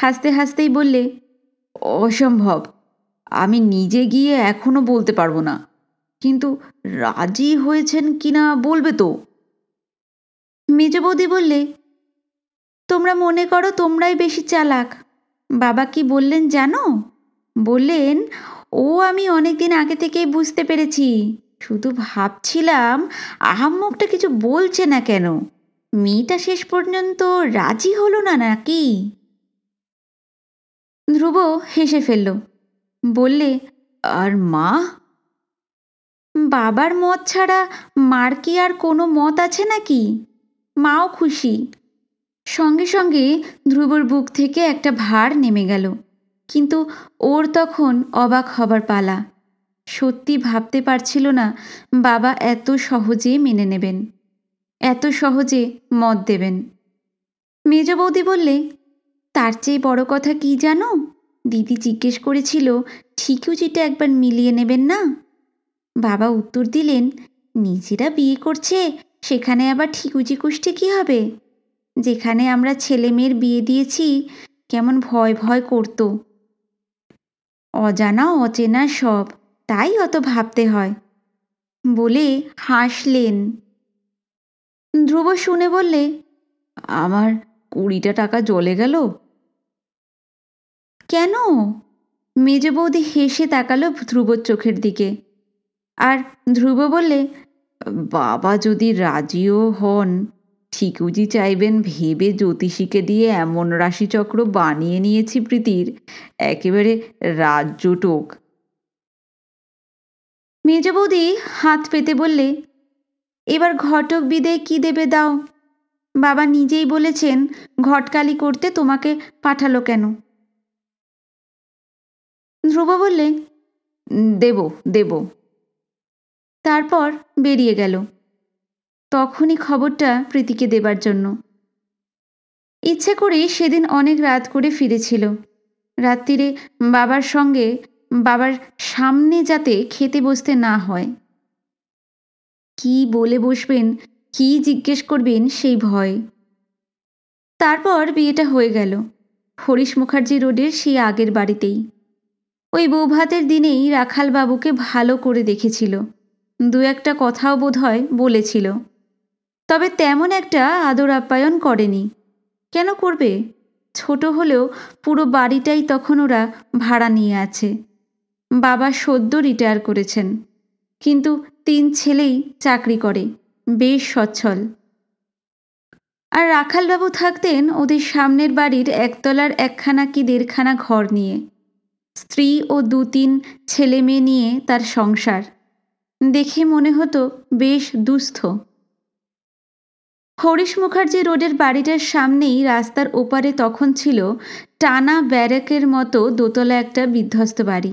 হাসতে হাসতেই বললে অসম্ভব আমি নিজে গিয়ে এখনো বলতে পারবো না কিন্তু রাজি হয়েছেন কিনা বলবে তো মেজ বৌদি বললে তোমরা মনে করো তোমরাই বেশি চালাক বাবা কি বললেন জানো বললেন ও আমি অনেক দিন আগে থেকেই বুঝতে পেরেছি শুধু ভাবছিলাম আহাম্মকটা কিছু বলছে না কেন মেয়েটা শেষ পর্যন্ত রাজি হলো না নাকি ধ্রুব হেসে ফেলল বললে আর মা বাবার মত ছাড়া মার কি আর কোনো মত আছে নাকি মাও খুশি সঙ্গে সঙ্গে ধ্রুবর বুক থেকে একটা ভার নেমে গেল কিন্তু ওর তখন অবাক হবার পালা সত্যি ভাবতে পারছিল না বাবা এত সহজে মেনে নেবেন এত সহজে মত দেবেন মেজ বৌদি বললে তার চেয়ে বড় কথা কি জানো দিদি জিজ্ঞেস করেছিল যেটা একবার মিলিয়ে নেবেন না বাবা উত্তর দিলেন নিজেরা বিয়ে করছে সেখানে আবার ঠিকুজি কুষ্ঠে কি হবে যেখানে আমরা ছেলে মেয়ের বিয়ে দিয়েছি কেমন ভয় ভয় করতো অজানা অচেনা সব তাই অত ভাবতে হয় বলে হাসলেন ধ্রুব শুনে বললে আমার কুড়িটা টাকা জলে গেল কেন মেজ বৌদি হেসে তাকালো ধ্রুবর চোখের দিকে আর ধ্রুব বললে বাবা যদি রাজিও হন ঠিকুজি চাইবেন ভেবে জ্যোতিষীকে দিয়ে এমন রাশিচক্র বানিয়ে নিয়েছি প্রীতির একেবারে রাজ্যটোক মেজ বৌদি হাত পেতে বললে এবার ঘটক বিদে কি দেবে দাও বাবা নিজেই বলেছেন ঘটকালি করতে তোমাকে পাঠালো কেন ধ্রুব বললে দেব দেব তারপর বেরিয়ে গেল তখনই খবরটা প্রীতিকে দেবার জন্য ইচ্ছে করে সেদিন অনেক রাত করে ফিরেছিল রাত্রিরে বাবার সঙ্গে বাবার সামনে যাতে খেতে বসতে না হয় কি বলে বসবেন কি জিজ্ঞেস করবেন সেই ভয় তারপর বিয়েটা হয়ে গেল হরিশ মুখার্জি রোডের সেই আগের বাড়িতেই ওই বৌভাতের দিনেই রাখালবাবুকে ভালো করে দেখেছিল দু একটা কথাও বোধহয় বলেছিল তবে তেমন একটা আদর আপ্যায়ন করেনি কেন করবে ছোট হলেও পুরো বাড়িটাই তখন ওরা ভাড়া নিয়ে আছে বাবা সদ্য রিটায়ার করেছেন কিন্তু তিন ছেলেই চাকরি করে বেশ সচ্ছল আর রাখালবাবু থাকতেন ওদের সামনের বাড়ির একতলার একখানা কি দেড়খানা ঘর নিয়ে স্ত্রী ও দু তিন ছেলে মেয়ে নিয়ে তার সংসার দেখে মনে হতো বেশ দুস্থ হরিশ মুখার্জি রোডের বাড়িটার সামনেই রাস্তার ওপারে তখন ছিল টানা ব্যারাকের মতো দোতলা একটা বিধ্বস্ত বাড়ি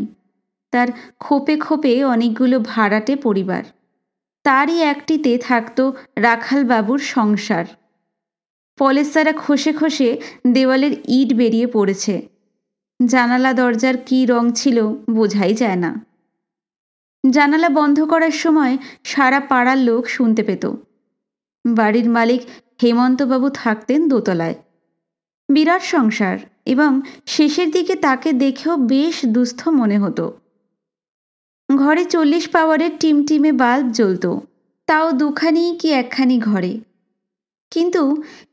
তার খোপে খোপে অনেকগুলো ভাড়াটে পরিবার তারই একটিতে থাকত রাখালবাবুর সংসার পলেস্তারা খসে খসে দেওয়ালের ইট বেরিয়ে পড়েছে জানালা দরজার কি রং ছিল বোঝাই যায় না জানালা বন্ধ করার সময় সারা পাড়ার লোক শুনতে পেত বাড়ির মালিক হেমন্তবাবু থাকতেন দোতলায় বিরাট সংসার এবং শেষের দিকে তাকে দেখেও বেশ দুস্থ মনে হতো ঘরে চল্লিশ পাওয়ারের টিমটিমে বাল্ব জ্বলত তাও দুখানি কি একখানি ঘরে কিন্তু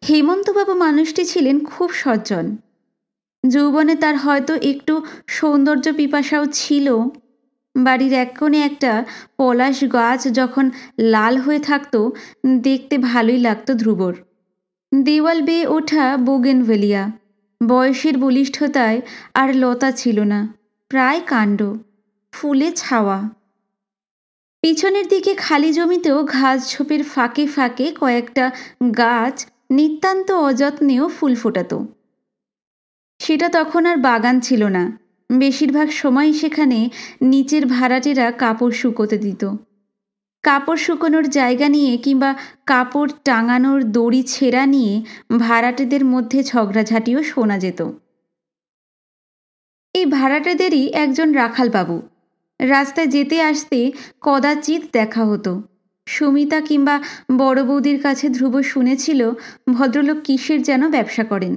হেমন্তবাবু মানুষটি ছিলেন খুব সজ্জন যৌবনে তার হয়তো একটু সৌন্দর্য পিপাসাও ছিল বাড়ির এক কোণে একটা পলাশ গাছ যখন লাল হয়ে থাকতো দেখতে ভালোই লাগতো ধ্রুবর দেওয়াল বেয়ে ওঠা বোগেনভেলিয়া বয়সের বলিষ্ঠতায় আর লতা ছিল না প্রায় কাণ্ড ফুলে ছাওয়া পিছনের দিকে খালি জমিতেও ঘাস ঝোপের ফাঁকে ফাঁকে কয়েকটা গাছ নিতান্ত অযত্নেও ফুল ফোটাত সেটা তখন আর বাগান ছিল না বেশিরভাগ সময়ই সেখানে নিচের ভাড়াটেরা কাপড় শুকোতে দিত কাপড় শুকোনোর জায়গা নিয়ে কিংবা কাপড় টাঙানোর দড়ি ছেঁড়া নিয়ে ভাড়াটেদের মধ্যে ঝগড়াঝাটিও শোনা যেত এই ভাড়াটেদেরই একজন রাখালবাবু রাস্তায় যেতে আসতে কদাচিৎ দেখা হতো সুমিতা কিংবা বড় বৌদির কাছে ধ্রুব শুনেছিল ভদ্রলোক কিসের যেন ব্যবসা করেন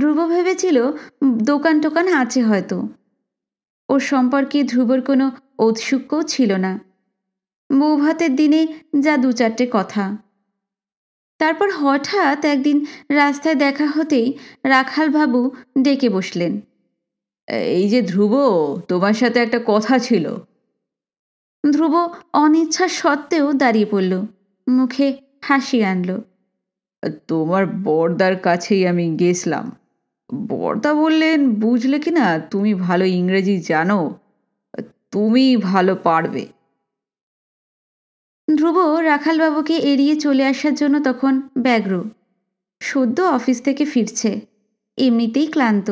ধ্রুব ভেবেছিল দোকান টোকান আছে হয়তো ওর সম্পর্কে ধ্রুবর কোনো ঔৎসুক্যও ছিল না বৌভাতের দিনে যা দু চারটে কথা তারপর হঠাৎ একদিন রাস্তায় দেখা হতেই রাখাল বাবু ডেকে বসলেন এই যে ধ্রুব তোমার সাথে একটা কথা ছিল ধ্রুব অনিচ্ছা সত্ত্বেও দাঁড়িয়ে পড়ল মুখে হাসি আনলো তোমার বড়দার কাছেই আমি গেছিলাম বড়দা বললেন বুঝলে কি না তুমি ভালো ইংরেজি জানো তুমি ভালো পারবে ধ্রুব রাখালবাবুকে এড়িয়ে চলে আসার জন্য তখন ব্যগ্র সদ্য অফিস থেকে ফিরছে এমনিতেই ক্লান্ত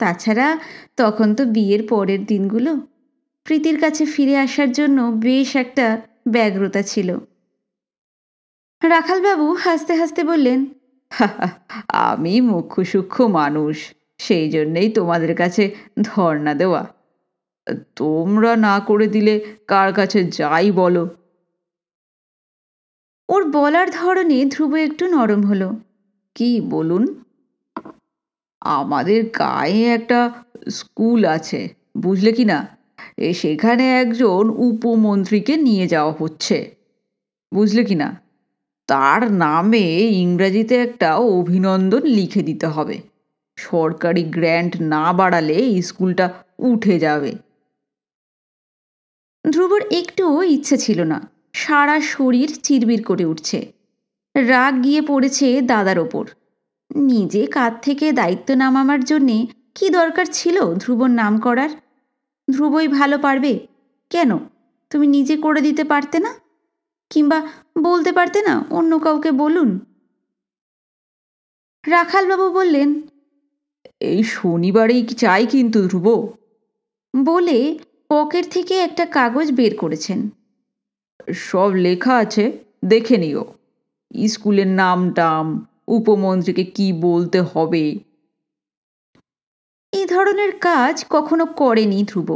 তাছাড়া তখন তো বিয়ের পরের দিনগুলো প্রীতির কাছে ফিরে আসার জন্য বেশ একটা ব্যগ্রতা ছিল রাখালবাবু হাসতে হাসতে বললেন আমি মুখ্য সূক্ষ্ম মানুষ সেই জন্যেই তোমাদের কাছে ধর্ণা দেওয়া তোমরা না করে দিলে কার কাছে যাই বলো ওর বলার ধরনে ধ্রুব একটু নরম হলো কি বলুন আমাদের গায়ে একটা স্কুল আছে বুঝলে কি না সেখানে একজন উপমন্ত্রীকে নিয়ে যাওয়া হচ্ছে বুঝলে কি না তার নামে ইংরাজিতে একটা অভিনন্দন লিখে দিতে হবে সরকারি গ্র্যান্ট না বাড়ালে স্কুলটা উঠে যাবে ধ্রুবর একটুও ইচ্ছে ছিল না সারা শরীর চিরবির করে উঠছে রাগ গিয়ে পড়েছে দাদার ওপর নিজে কাঁধ থেকে দায়িত্ব নামামার জন্যে কি দরকার ছিল ধ্রুবর নাম করার ধ্রুবই ভালো পারবে কেন তুমি নিজে করে দিতে পারতে না কিংবা বলতে পারতে না অন্য কাউকে বলুন রাখালবাবু বললেন এই শনিবারেই কি চাই কিন্তু ধ্রুব বলে পকেট থেকে একটা কাগজ বের করেছেন সব লেখা আছে দেখে নিও স্কুলের নাম টাম উপমন্ত্রীকে কি বলতে হবে এই ধরনের কাজ কখনো করেনি ধ্রুব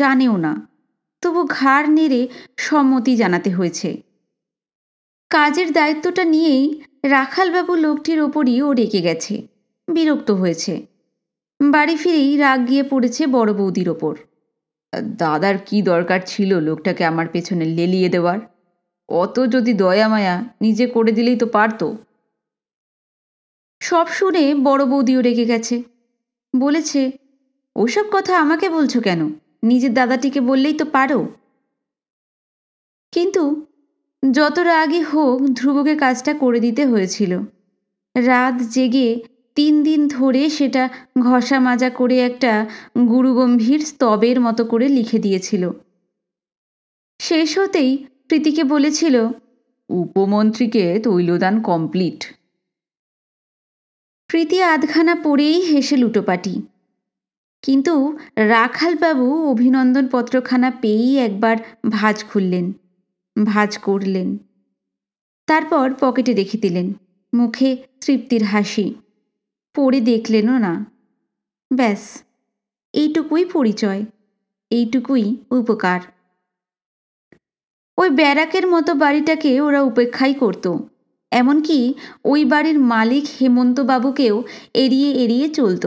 জানেও না তবু ঘাড় নেড়ে সম্মতি জানাতে হয়েছে কাজের দায়িত্বটা নিয়েই রাখালবাবু লোকটির ওপরই ও রেগে গেছে বিরক্ত হয়েছে বাড়ি ফিরেই রাগ গিয়ে পড়েছে বড় বৌদির ওপর দাদার কি দরকার ছিল লোকটাকে আমার পেছনে লেলিয়ে দেওয়ার অত যদি দয়া মায়া নিজে করে দিলেই তো পারতো সব শুনে বড় বৌদিও রেগে গেছে বলেছে ওসব কথা আমাকে বলছো কেন নিজের দাদাটিকে বললেই তো পারো কিন্তু যত রাগই হোক ধ্রুবকে কাজটা করে দিতে হয়েছিল রাত জেগে তিন দিন ধরে সেটা ঘষা মাজা করে একটা গুরুগম্ভীর স্তবের মতো করে লিখে দিয়েছিল শেষ হতেই প্রীতিকে বলেছিল উপমন্ত্রীকে তৈলদান কমপ্লিট প্রীতি আধখানা পড়েই হেসে লুটোপাটি কিন্তু রাখালবাবু অভিনন্দনপত্রখানা পেয়েই একবার ভাজ খুললেন ভাজ করলেন তারপর পকেটে রেখে দিলেন মুখে তৃপ্তির হাসি পড়ে দেখলেনও না ব্যাস এইটুকুই পরিচয় এইটুকুই উপকার ওই ব্যারাকের মতো বাড়িটাকে ওরা উপেক্ষাই করত এমনকি ওই বাড়ির মালিক হেমন্তবাবুকেও এড়িয়ে এড়িয়ে চলত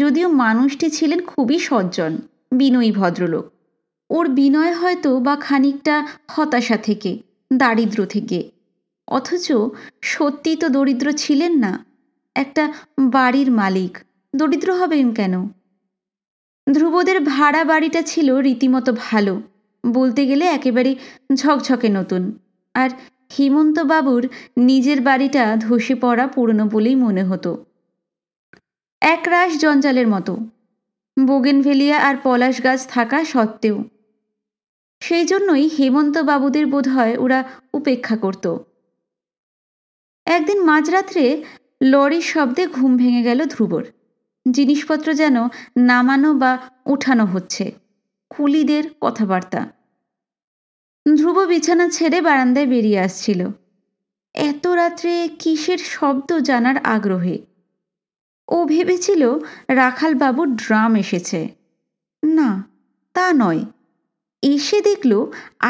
যদিও মানুষটি ছিলেন খুবই সজ্জন বিনয়ী ভদ্রলোক ওর বিনয় হয়তো বা খানিকটা হতাশা থেকে দারিদ্র থেকে অথচ সত্যি তো দরিদ্র ছিলেন না একটা বাড়ির মালিক দরিদ্র হবেন কেন ধ্রুবদের ভাড়া বাড়িটা ছিল রীতিমতো ভালো বলতে গেলে একেবারে ঝকঝকে নতুন আর হেমন্তবাবুর নিজের বাড়িটা ধসে পড়া পুরনো বলেই মনে হতো একরাশ জঞ্জালের মতো বোগেনভেলিয়া আর পলাশ গাছ থাকা সত্ত্বেও সেই জন্যই হেমন্তবাবুদের বোধ হয় ওরা উপেক্ষা করত একদিন মাঝরাত্রে লরির শব্দে ঘুম ভেঙে গেল ধ্রুবর জিনিসপত্র যেন নামানো বা উঠানো হচ্ছে কুলিদের কথাবার্তা ধ্রুব বিছানা ছেড়ে বারান্দায় বেরিয়ে আসছিল এত রাত্রে কিসের শব্দ জানার আগ্রহে ও ভেবেছিল রাখালবাবুর ড্রাম এসেছে না তা নয় এসে দেখল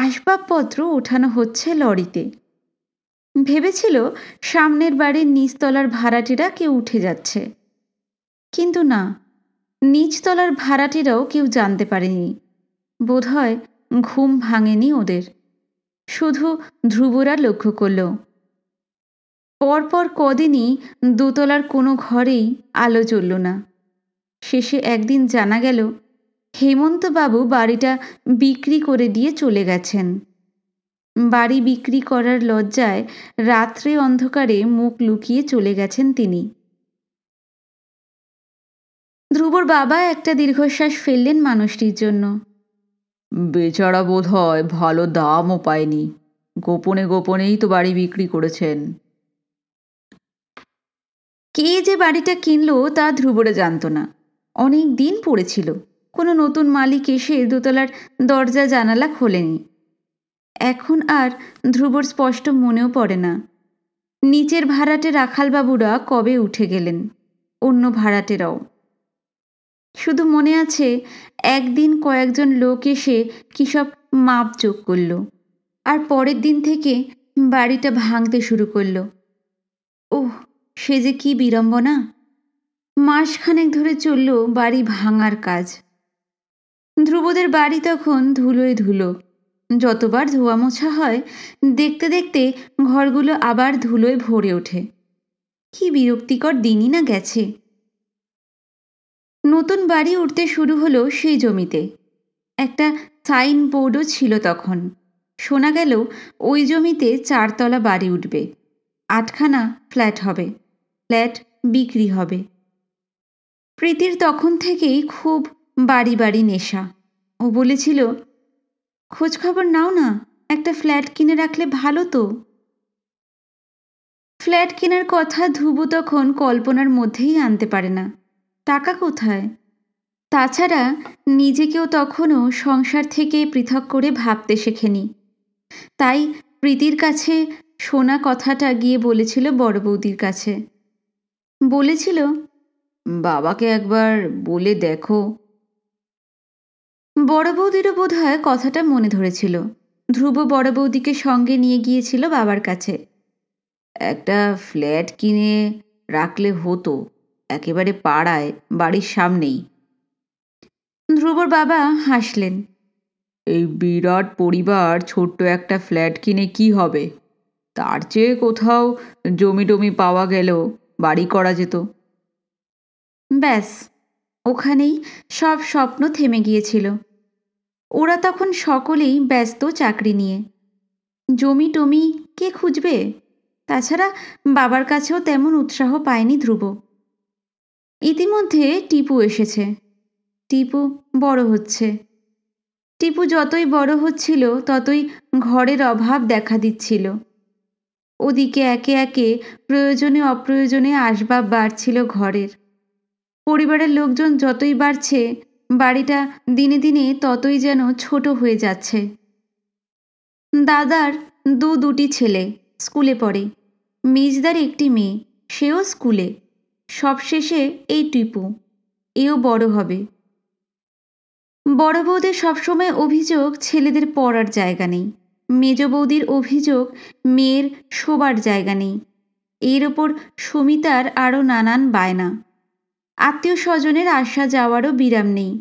আসবাবপত্র ওঠানো হচ্ছে লরিতে ভেবেছিল সামনের বাড়ির নিচতলার ভাড়াটিরা কেউ উঠে যাচ্ছে কিন্তু না নিচতলার ভাড়াটিরাও কেউ জানতে পারেনি বোধহয় ঘুম ভাঙেনি ওদের শুধু ধ্রুবরা লক্ষ্য করল পরপর কদিনই দোতলার কোনো ঘরেই আলো চলল না শেষে একদিন জানা গেল হেমন্তবাবু বাড়িটা বিক্রি করে দিয়ে চলে গেছেন বাড়ি বিক্রি করার লজ্জায় রাত্রে অন্ধকারে মুখ লুকিয়ে চলে গেছেন তিনি ধ্রুবর বাবা একটা দীর্ঘশ্বাস ফেললেন মানুষটির জন্য বেচারা বোধ হয় ভালো দামও পায়নি গোপনে গোপনেই তো বাড়ি বিক্রি করেছেন কে যে বাড়িটা কিনলো তা ধ্রুবরে জানত না অনেক দিন পড়েছিল কোনো নতুন মালিক এসে দোতলার দরজা জানালা খোলেনি এখন আর ধ্রুবর স্পষ্ট মনেও পড়ে না নিচের ভাড়াটে রাখালবাবুরা কবে উঠে গেলেন অন্য ভাড়াটেরাও শুধু মনে আছে একদিন কয়েকজন লোক এসে সব মাপ যোগ করল আর পরের দিন থেকে বাড়িটা ভাঙতে শুরু করল ওহ সে যে কি বিড়ম্বনা মাসখানেক ধরে চলল বাড়ি ভাঙার কাজ ধ্রুবদের বাড়ি তখন ধুলোয় ধুলো যতবার ধোয়া মোছা হয় দেখতে দেখতে ঘরগুলো আবার ধুলোয় ভরে ওঠে কি বিরক্তিকর দিনই না গেছে নতুন বাড়ি উঠতে শুরু হলো সেই জমিতে একটা সাইনবোর্ডও ছিল তখন শোনা গেল ওই জমিতে চারতলা বাড়ি উঠবে আটখানা ফ্ল্যাট হবে ফ্ল্যাট বিক্রি হবে প্রীতির তখন থেকেই খুব বাড়ি বাড়ি নেশা ও বলেছিল খোঁজ খবর নাও না একটা ফ্ল্যাট কিনে রাখলে ভালো তো ফ্ল্যাট কেনার কথা ধুবু তখন কল্পনার মধ্যেই আনতে পারে না টাকা কোথায় তাছাড়া নিজেকেও তখনও সংসার থেকে পৃথক করে ভাবতে শেখেনি তাই প্রীতির কাছে শোনা কথাটা গিয়ে বলেছিল বড় বৌদির কাছে বলেছিল বাবাকে একবার বলে দেখো বড় বৌদিরও বোধ হয় কথাটা মনে ধরেছিল ধ্রুব বড় বৌদিকে সঙ্গে নিয়ে গিয়েছিল বাবার কাছে একটা ফ্ল্যাট কিনে রাখলে হতো একেবারে পাড়ায় বাড়ির সামনেই ধ্রুবর বাবা হাসলেন এই বিরাট পরিবার ছোট্ট একটা ফ্ল্যাট কিনে কি হবে তার চেয়ে কোথাও জমি টমি পাওয়া গেলেও বাড়ি করা যেত ব্যাস ওখানেই সব স্বপ্ন থেমে গিয়েছিল ওরা তখন সকলেই ব্যস্ত চাকরি নিয়ে জমি টমি কে খুঁজবে তাছাড়া বাবার কাছেও তেমন উৎসাহ পায়নি ধ্রুব ইতিমধ্যে টিপু এসেছে টিপু বড় হচ্ছে টিপু যতই বড় হচ্ছিল ততই ঘরের অভাব দেখা দিচ্ছিল ওদিকে একে একে প্রয়োজনে অপ্রয়োজনে আসবাব বাড়ছিল ঘরের পরিবারের লোকজন যতই বাড়ছে বাড়িটা দিনে দিনে ততই যেন ছোট হয়ে যাচ্ছে দাদার দু দুটি ছেলে স্কুলে পড়ে মেজদার একটি মেয়ে সেও স্কুলে সবশেষে এই টিপু এও বড় হবে বড় বৌদের সবসময় অভিযোগ ছেলেদের পড়ার জায়গা নেই মেজ বৌদির অভিযোগ মেয়ের শোবার জায়গা নেই এর ওপর সমিতার আরও নানান বায়না আত্মীয় স্বজনের আসা যাওয়ারও বিরাম নেই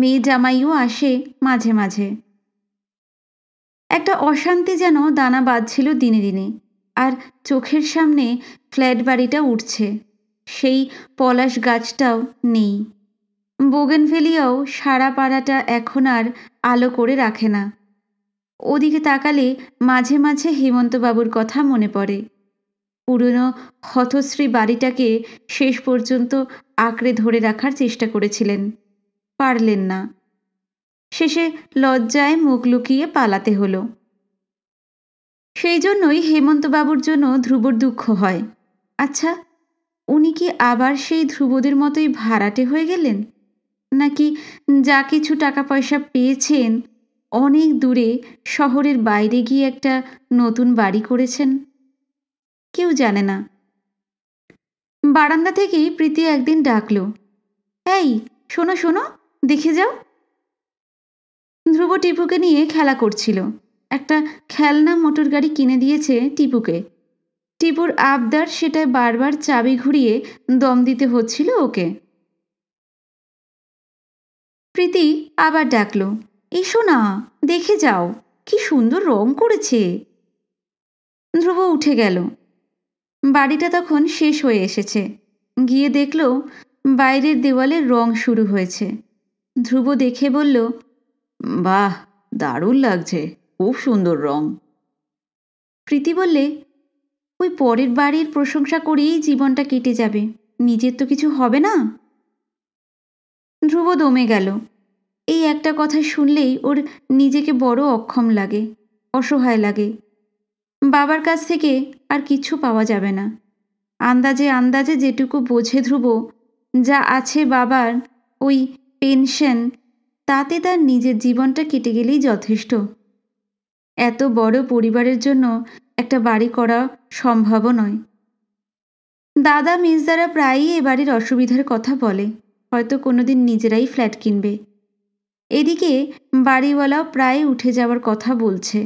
মেয়ে জামাইও আসে মাঝে মাঝে একটা অশান্তি যেন দানা বাঁধছিল দিনে দিনে আর চোখের সামনে ফ্ল্যাট বাড়িটা উঠছে সেই পলাশ গাছটাও নেই বোগেনভেলিয়াও সারা পাড়াটা এখন আর আলো করে রাখে না ওদিকে তাকালে মাঝে মাঝে হেমন্তবাবুর কথা মনে পড়ে পুরনো হতশ্রী বাড়িটাকে শেষ পর্যন্ত আঁকড়ে ধরে রাখার চেষ্টা করেছিলেন পারলেন না শেষে লজ্জায় মুখ লুকিয়ে পালাতে হল সেই জন্যই হেমন্তবাবুর জন্য ধ্রুবর দুঃখ হয় আচ্ছা উনি কি আবার সেই ধ্রুবদের মতোই ভাড়াটে হয়ে গেলেন নাকি যা কিছু টাকা পয়সা পেয়েছেন অনেক দূরে শহরের বাইরে গিয়ে একটা নতুন বাড়ি করেছেন কেউ জানে না বারান্দা থেকেই প্রীতি একদিন ডাকল এই শোনো শোনো দেখে যাও ধ্রুব টিপুকে নিয়ে খেলা করছিল একটা খেলনা মোটর গাড়ি কিনে দিয়েছে টিপুকে টিপুর আবদার সেটায় বারবার চাবি ঘুরিয়ে দম দিতে হচ্ছিল ওকে প্রীতি আবার ডাকলো এসো না দেখে যাও কি সুন্দর রং করেছে ধ্রুব উঠে গেল বাড়িটা তখন শেষ হয়ে এসেছে গিয়ে দেখল বাইরের দেওয়ালে রং শুরু হয়েছে ধ্রুব দেখে বলল বাহ দারুণ লাগছে খুব সুন্দর রং প্রীতি বললে ওই পরের বাড়ির প্রশংসা করেই জীবনটা কেটে যাবে নিজের তো কিছু হবে না ধ্রুব দমে গেল এই একটা কথা শুনলেই ওর নিজেকে বড় অক্ষম লাগে অসহায় লাগে বাবার কাছ থেকে আর কিছু পাওয়া যাবে না আন্দাজে আন্দাজে যেটুকু বোঝে ধ্রুব যা আছে বাবার ওই পেনশন তাতে তার নিজের জীবনটা কেটে গেলেই যথেষ্ট এত বড় পরিবারের জন্য একটা বাড়ি করা সম্ভব নয় দাদা মির্জারা প্রায়ই এ বাড়ির অসুবিধার কথা বলে হয়তো কোনোদিন নিজেরাই ফ্ল্যাট কিনবে এদিকে বাড়িওয়ালাও প্রায় উঠে যাওয়ার কথা বলছে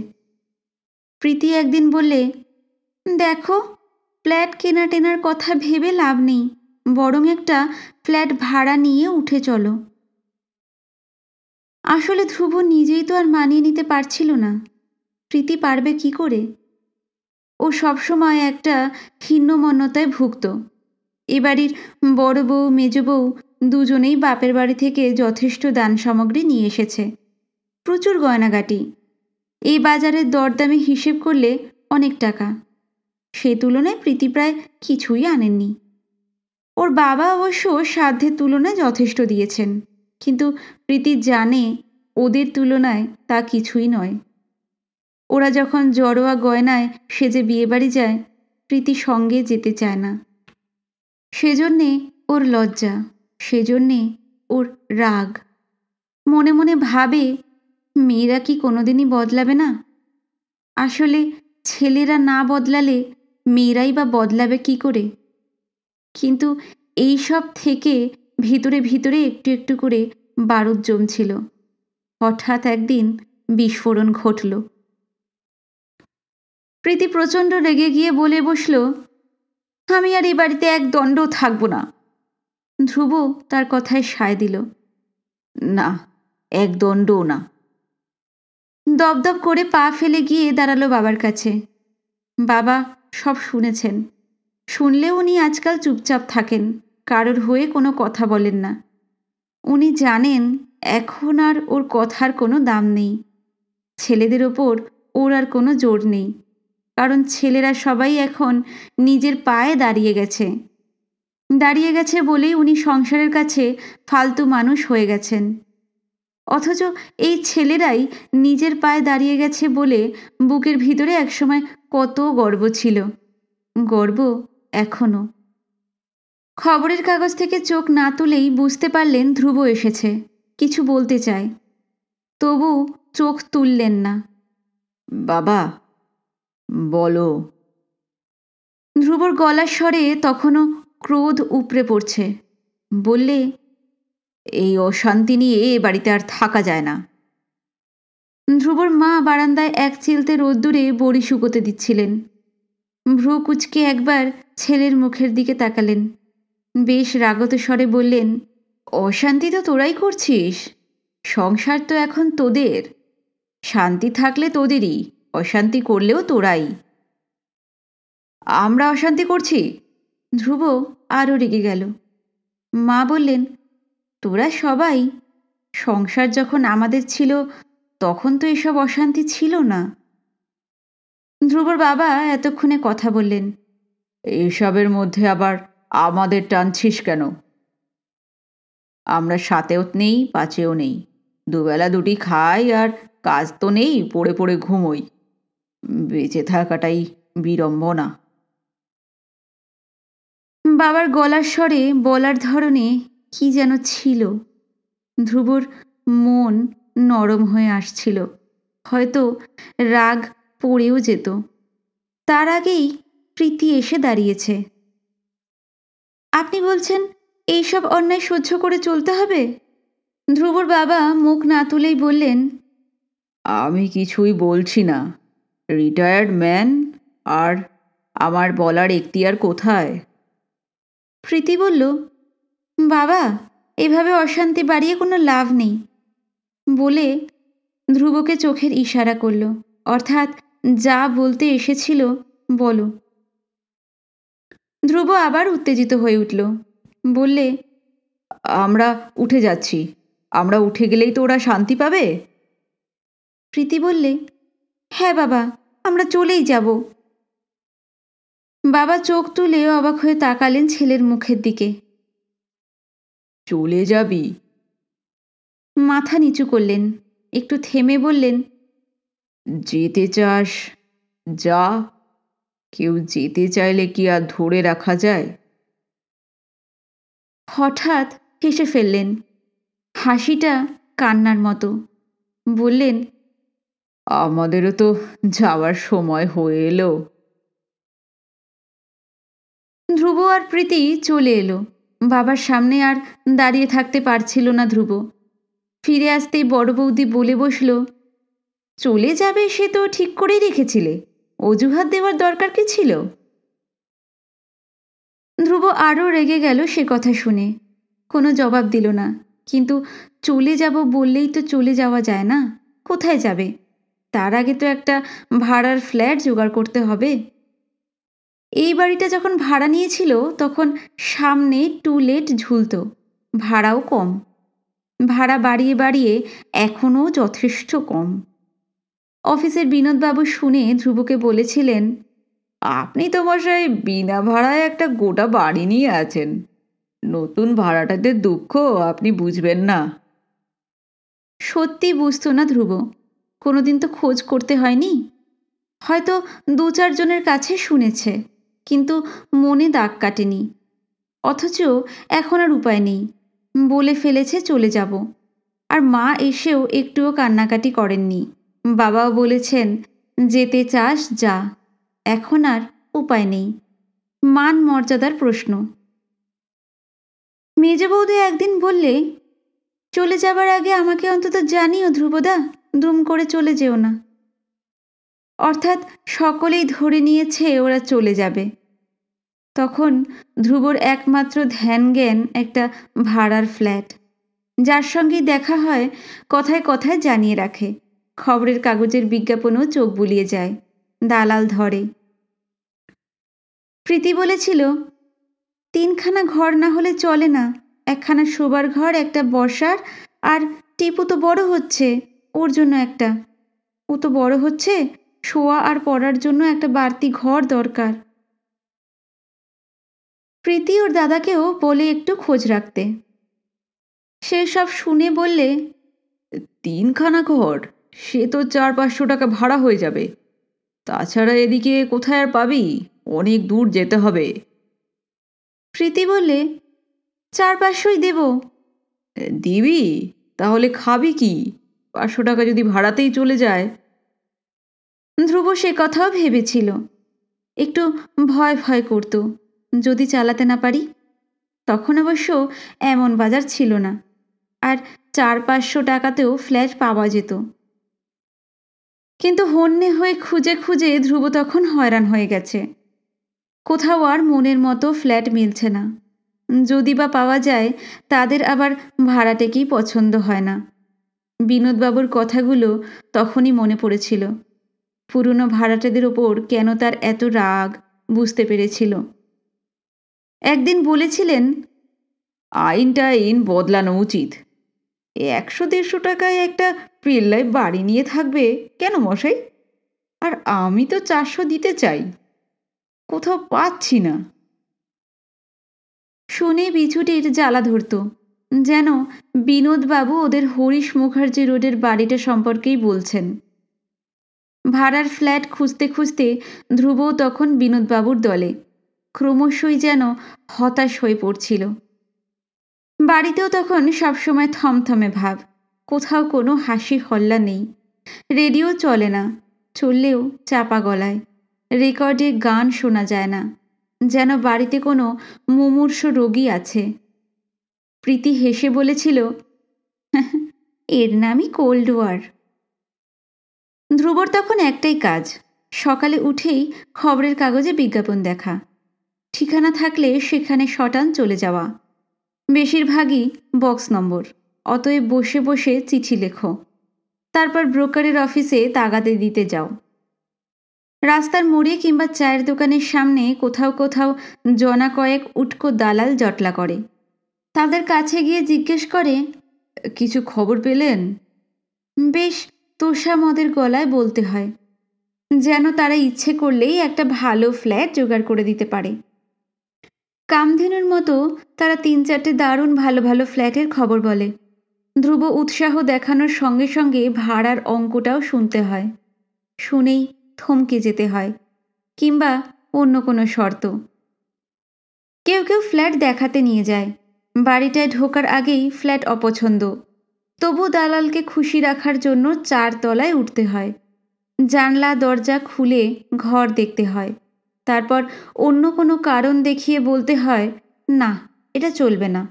প্রীতি একদিন বললে দেখো ফ্ল্যাট কেনা টেনার কথা ভেবে লাভ নেই বরং একটা ফ্ল্যাট ভাড়া নিয়ে উঠে চলো আসলে ধ্রুব নিজেই তো আর মানিয়ে নিতে পারছিল না প্রীতি পারবে কি করে ও সবসময় একটা হীনমন্যতায় ভুগত এ বাড়ির বড় বউ মেজ বউ দুজনেই বাপের বাড়ি থেকে যথেষ্ট দান সামগ্রী নিয়ে এসেছে প্রচুর গয়নাগাটি এই বাজারের দরদামে হিসেব করলে অনেক টাকা সে তুলনায় প্রীতি প্রায় কিছুই আনেননি ওর বাবা অবশ্য সাধ্যের তুলনায় যথেষ্ট দিয়েছেন কিন্তু প্রীতি জানে ওদের তুলনায় তা কিছুই নয় ওরা যখন জড়োয়া গয়নায় সে যে বিয়েবাড়ি যায় প্রীতি সঙ্গে যেতে চায় না সেজন্যে ওর লজ্জা সেজন্যে ওর রাগ মনে মনে ভাবে মেয়েরা কি কোনোদিনই বদলাবে না আসলে ছেলেরা না বদলালে মেয়েরাই বা বদলাবে কি করে কিন্তু এই সব থেকে ভিতরে ভিতরে একটু একটু করে বারুদ জমছিল হঠাৎ একদিন বিস্ফোরণ ঘটল প্রীতি প্রচণ্ড রেগে গিয়ে বলে বসল আমি আর এই বাড়িতে এক দণ্ড থাকব না ধ্রুব তার কথায় সায় দিল না এক দণ্ডও না দপদপ করে পা ফেলে গিয়ে দাঁড়ালো বাবার কাছে বাবা সব শুনেছেন শুনলে উনি আজকাল চুপচাপ থাকেন কারোর হয়ে কোনো কথা বলেন না উনি জানেন এখন আর ওর কথার কোনো দাম নেই ছেলেদের ওপর ওর আর কোনো জোর নেই কারণ ছেলেরা সবাই এখন নিজের পায়ে দাঁড়িয়ে গেছে দাঁড়িয়ে গেছে বলেই উনি সংসারের কাছে ফালতু মানুষ হয়ে গেছেন অথচ এই ছেলেরাই নিজের পায়ে দাঁড়িয়ে গেছে বলে বুকের ভিতরে একসময় কত গর্ব ছিল গর্ব এখনও খবরের কাগজ থেকে চোখ না তুলেই বুঝতে পারলেন ধ্রুব এসেছে কিছু বলতে চায় তবু চোখ তুললেন না বাবা বলো ধ্রুবর গলার স্বরে তখনও ক্রোধ উপড়ে পড়ছে বললে এই অশান্তি নিয়ে এ বাড়িতে আর থাকা যায় না ধ্রুবর মা বারান্দায় এক চিলতে রোদ্দুরে বড়ি শুকোতে দিচ্ছিলেন ভ্রু কুচকে একবার ছেলের মুখের দিকে তাকালেন বেশ রাগত স্বরে বললেন অশান্তি তো তোরাই করছিস সংসার তো এখন তোদের শান্তি থাকলে তোদেরই অশান্তি করলেও তোরাই আমরা অশান্তি করছি ধ্রুব আরও রেগে গেল মা বললেন তোরা সবাই সংসার যখন আমাদের ছিল তখন তো এসব অশান্তি ছিল না ধ্রুবর বাবা এতক্ষণে কথা বললেন এসবের মধ্যে আবার আমাদের টানছিস কেন আমরা সাতেও নেই পাঁচেও নেই দুবেলা দুটি খাই আর কাজ তো নেই পড়ে পড়ে ঘুমোই বেঁচে থাকাটাই বিড়ম্বনা বাবার গলার স্বরে বলার ধরনে কি যেন ছিল ধ্রুবর মন নরম হয়ে আসছিল হয়তো রাগ পড়েও যেত তার আগেই প্রীতি এসে দাঁড়িয়েছে আপনি বলছেন এইসব অন্যায় সহ্য করে চলতে হবে ধ্রুবর বাবা মুখ না তুলেই বললেন আমি কিছুই বলছি না রিটায়ার্ড ম্যান আর আমার বলার এখতিয়ার কোথায় প্রীতি বলল বাবা এভাবে অশান্তি বাড়িয়ে কোনো লাভ নেই বলে ধ্রুবকে চোখের ইশারা করল অর্থাৎ যা বলতে এসেছিল বলো ধ্রুব আবার উত্তেজিত হয়ে উঠল বললে আমরা উঠে যাচ্ছি আমরা উঠে গেলেই তো ওরা শান্তি পাবে প্রীতি বললে হ্যাঁ বাবা আমরা চলেই যাব বাবা চোখ তুলে অবাক হয়ে তাকালেন ছেলের মুখের দিকে চলে যাবি মাথা নিচু করলেন একটু থেমে বললেন যেতে চাস যা কেউ যেতে চাইলে কি আর ধরে রাখা যায় হঠাৎ হেসে ফেললেন হাসিটা কান্নার মতো বললেন আমাদেরও তো যাওয়ার সময় হয়ে এলো ধ্রুব আর প্রীতি চলে এলো বাবার সামনে আর দাঁড়িয়ে থাকতে পারছিল না ধ্রুব ফিরে আসতেই বড় বৌদি বলে বসল চলে যাবে সে তো ঠিক করেই রেখেছিলে অজুহাত দেওয়ার দরকার কি ছিল ধ্রুব আরও রেগে গেল সে কথা শুনে কোনো জবাব দিল না কিন্তু চলে যাব বললেই তো চলে যাওয়া যায় না কোথায় যাবে তার আগে তো একটা ভাড়ার ফ্ল্যাট জোগাড় করতে হবে এই বাড়িটা যখন ভাড়া নিয়েছিল তখন সামনে টু লেট ঝুলত ভাড়াও কম ভাড়া বাড়িয়ে বাড়িয়ে এখনও যথেষ্ট কম অফিসের বিনোদবাবু শুনে ধ্রুবকে বলেছিলেন আপনি তো মশাই বিনা ভাড়ায় একটা গোটা বাড়ি নিয়ে আছেন নতুন ভাড়াটাদের দুঃখ আপনি বুঝবেন না সত্যি বুঝতো না ধ্রুব কোনোদিন তো খোঁজ করতে হয়নি হয়তো দু চারজনের কাছে শুনেছে কিন্তু মনে দাগ কাটেনি অথচ এখন আর উপায় নেই বলে ফেলেছে চলে যাব আর মা এসেও একটুও কান্নাকাটি করেননি বাবাও বলেছেন যেতে চাস যা এখন আর উপায় নেই মান মর্যাদার প্রশ্ন মেজ বৌদি একদিন বললে চলে যাবার আগে আমাকে অন্তত জানিও ধ্রুবদা দুম করে চলে যেও না অর্থাৎ সকলেই ধরে নিয়েছে ওরা চলে যাবে তখন ধ্রুবর একমাত্র ধ্যান জ্ঞান একটা ভাড়ার ফ্ল্যাট যার সঙ্গেই দেখা হয় কথায় কথায় জানিয়ে রাখে খবরের কাগজের বিজ্ঞাপনও চোখ বুলিয়ে যায় দালাল ধরে প্রীতি বলেছিল তিনখানা ঘর না হলে চলে না একখানা শোবার ঘর একটা বসার আর টিপু তো বড় হচ্ছে ওর জন্য একটা ও তো বড় হচ্ছে শোয়া আর পড়ার জন্য একটা বাড়তি ঘর দরকার প্রীতি ওর দাদাকেও বলে একটু খোঁজ রাখতে সে সব শুনে বললে তিনখানা ঘর সে তো চার পাঁচশো টাকা ভাড়া হয়ে যাবে তাছাড়া এদিকে কোথায় আর পাবি অনেক দূর যেতে হবে প্রীতি বললে চার পাঁচশোই দেব দিবি তাহলে খাবি কি পাঁচশো টাকা যদি ভাড়াতেই চলে যায় ধ্রুব সে কথাও ভেবেছিল একটু ভয় ভয় করতো যদি চালাতে না পারি তখন অবশ্য এমন বাজার ছিল না আর চার পাঁচশো টাকাতেও ফ্ল্যাট পাওয়া যেত কিন্তু হন্যে হয়ে খুঁজে খুঁজে ধ্রুব তখন হয়রান হয়ে গেছে কোথাও আর মনের মতো ফ্ল্যাট মিলছে না যদি বা পাওয়া যায় তাদের আবার ভাড়াটেকেই পছন্দ হয় না বিনোদবাবুর কথাগুলো তখনই মনে পড়েছিল পুরনো ভাড়াটেদের ওপর কেন তার এত রাগ বুঝতে পেরেছিল একদিন বলেছিলেন আইনটা আইন বদলানো উচিত একশো দেড়শো টাকায় একটা প্রেল্লায় বাড়ি নিয়ে থাকবে কেন মশাই আর আমি তো চারশো দিতে চাই কোথাও পাচ্ছি না শুনে বিছুটির জ্বালা ধরত যেন বিনোদবাবু ওদের হরিশ মুখার্জি রোডের বাড়িটা সম্পর্কেই বলছেন ভাড়ার ফ্ল্যাট খুঁজতে খুঁজতে ধ্রুব তখন বিনোদবাবুর দলে ক্রমশই যেন হতাশ হয়ে পড়ছিল বাড়িতেও তখন সবসময় থমথমে ভাব কোথাও কোনো হাসি হল্লা নেই রেডিও চলে না চললেও চাপা গলায় রেকর্ডে গান শোনা যায় না যেন বাড়িতে কোনো মুমূর্ষ রোগী আছে প্রীতি হেসে বলেছিল হ্যাঁ, এর নামই কোল্ড ওয়ার ধ্রুবর তখন একটাই কাজ সকালে উঠেই খবরের কাগজে বিজ্ঞাপন দেখা ঠিকানা থাকলে সেখানে শটান চলে যাওয়া বেশিরভাগই বক্স নম্বর অতএব বসে বসে চিঠি লেখো তারপর ব্রোকারের অফিসে তাগাদে দিতে যাও রাস্তার মোড়ে কিংবা চায়ের দোকানের সামনে কোথাও কোথাও জনা কয়েক উটকো দালাল জটলা করে তাদের কাছে গিয়ে জিজ্ঞেস করে কিছু খবর পেলেন বেশ তোষা মদের গলায় বলতে হয় যেন তারা ইচ্ছে করলেই একটা ভালো ফ্ল্যাট জোগাড় করে দিতে পারে কামধেনুর মতো তারা তিন চারটে দারুণ ভালো ভালো ফ্ল্যাটের খবর বলে ধ্রুব উৎসাহ দেখানোর সঙ্গে সঙ্গে ভাড়ার অঙ্কটাও শুনতে হয় শুনেই থমকে যেতে হয় কিংবা অন্য কোনো শর্ত কেউ কেউ ফ্ল্যাট দেখাতে নিয়ে যায় বাড়িটায় ঢোকার আগেই ফ্ল্যাট অপছন্দ তবু দালালকে খুশি রাখার জন্য চার তলায় উঠতে হয় জানলা দরজা খুলে ঘর দেখতে হয় তারপর অন্য কোনো কারণ দেখিয়ে বলতে হয় না এটা চলবে না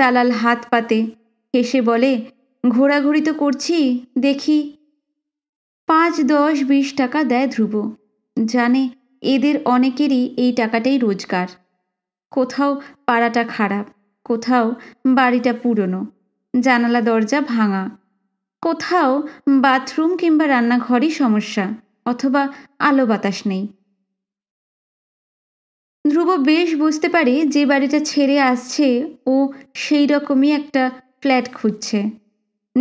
দালাল হাত পাতে হেসে বলে ঘোরাঘুরি তো করছি দেখি পাঁচ দশ বিশ টাকা দেয় ধ্রুব জানে এদের অনেকেরই এই টাকাটাই রোজগার কোথাও পাড়াটা খারাপ কোথাও বাড়িটা পুরনো জানালা দরজা ভাঙা কোথাও বাথরুম কিংবা রান্নাঘরই সমস্যা অথবা আলো বাতাস নেই ধ্রুব বেশ বুঝতে পারে যে বাড়িটা ছেড়ে আসছে ও সেই রকমই একটা ফ্ল্যাট খুঁজছে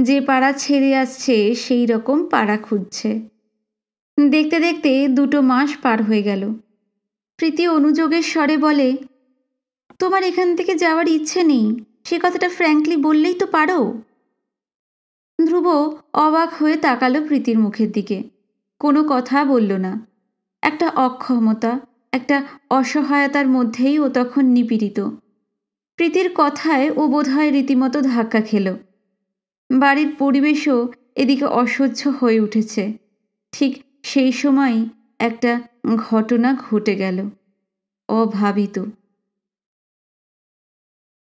যে পাড়া ছেড়ে আসছে সেই রকম পাড়া খুঁজছে দেখতে দেখতে দুটো মাস পার হয়ে গেল প্রীতি অনুযোগের স্বরে বলে তোমার এখান থেকে যাওয়ার ইচ্ছে নেই সে কথাটা ফ্র্যাঙ্কলি বললেই তো পারো ধ্রুব অবাক হয়ে তাকালো প্রীতির মুখের দিকে কোনো কথা বলল না একটা অক্ষমতা একটা অসহায়তার মধ্যেই ও তখন নিপীড়িত প্রীতির কথায় ও বোধহয় রীতিমতো ধাক্কা খেল বাড়ির পরিবেশও এদিকে অসহ্য হয়ে উঠেছে ঠিক সেই সময় একটা ঘটনা ঘটে গেল অভাবিত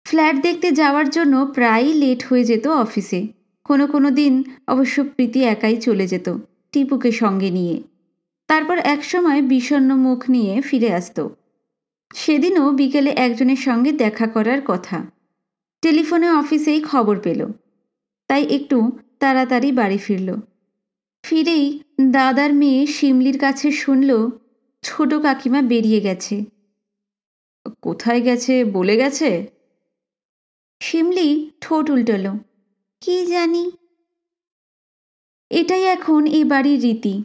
ফ্ল্যাট দেখতে যাওয়ার জন্য প্রায়ই লেট হয়ে যেত অফিসে কোনো কোনো দিন অবশ্য প্রীতি একাই চলে যেত টিপুকে সঙ্গে নিয়ে তারপর একসময় বিষণ্ন মুখ নিয়ে ফিরে আসত সেদিনও বিকেলে একজনের সঙ্গে দেখা করার কথা টেলিফোনে অফিসেই খবর পেল তাই একটু তাড়াতাড়ি বাড়ি ফিরল ফিরেই দাদার মেয়ে শিমলির কাছে শুনল ছোট কাকিমা বেরিয়ে গেছে কোথায় গেছে বলে গেছে শিমলি ঠোঁট উল্টল কি জানি এটাই এখন এ বাড়ির রীতি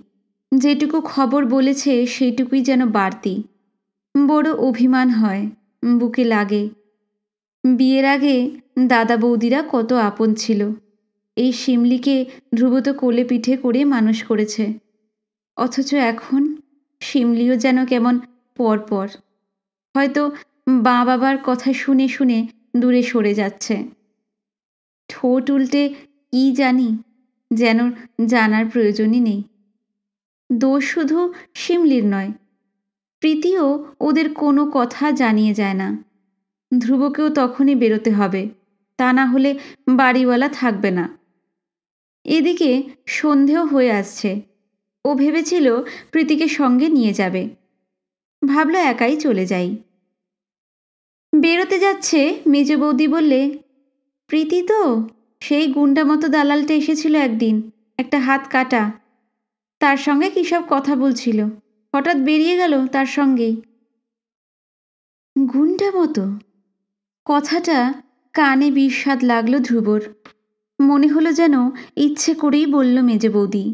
যেটুকু খবর বলেছে সেইটুকুই যেন বাড়তি বড় অভিমান হয় বুকে লাগে বিয়ের আগে দাদা বৌদিরা কত আপন ছিল এই শিমলিকে ধ্রুবত কোলে পিঠে করে মানুষ করেছে অথচ এখন শিমলিও যেন কেমন পরপর হয়তো বা বাবার কথা শুনে শুনে দূরে সরে যাচ্ছে ঠোঁট উল্টে কি জানি যেন জানার প্রয়োজনই নেই দোষ শুধু শিমলির নয় প্রীতিও ওদের কোনো কথা জানিয়ে যায় না ধ্রুবকেও তখনই বেরোতে হবে তা না হলে বাড়িওয়ালা থাকবে না এদিকে সন্ধেও হয়ে আসছে ও ভেবেছিল প্রীতিকে সঙ্গে নিয়ে যাবে ভাবল একাই চলে যাই বেরোতে যাচ্ছে মেজ বৌদি বললে প্রীতি তো সেই গুন্ডা মতো দালালটা এসেছিল একদিন একটা হাত কাটা তার সঙ্গে কী সব কথা বলছিল হঠাৎ বেরিয়ে গেল তার সঙ্গেই গুন্ডা মতো কথাটা কানে বিস্বাদ লাগলো ধ্রুবর মনে হলো যেন ইচ্ছে করেই বলল মেজে বৌদি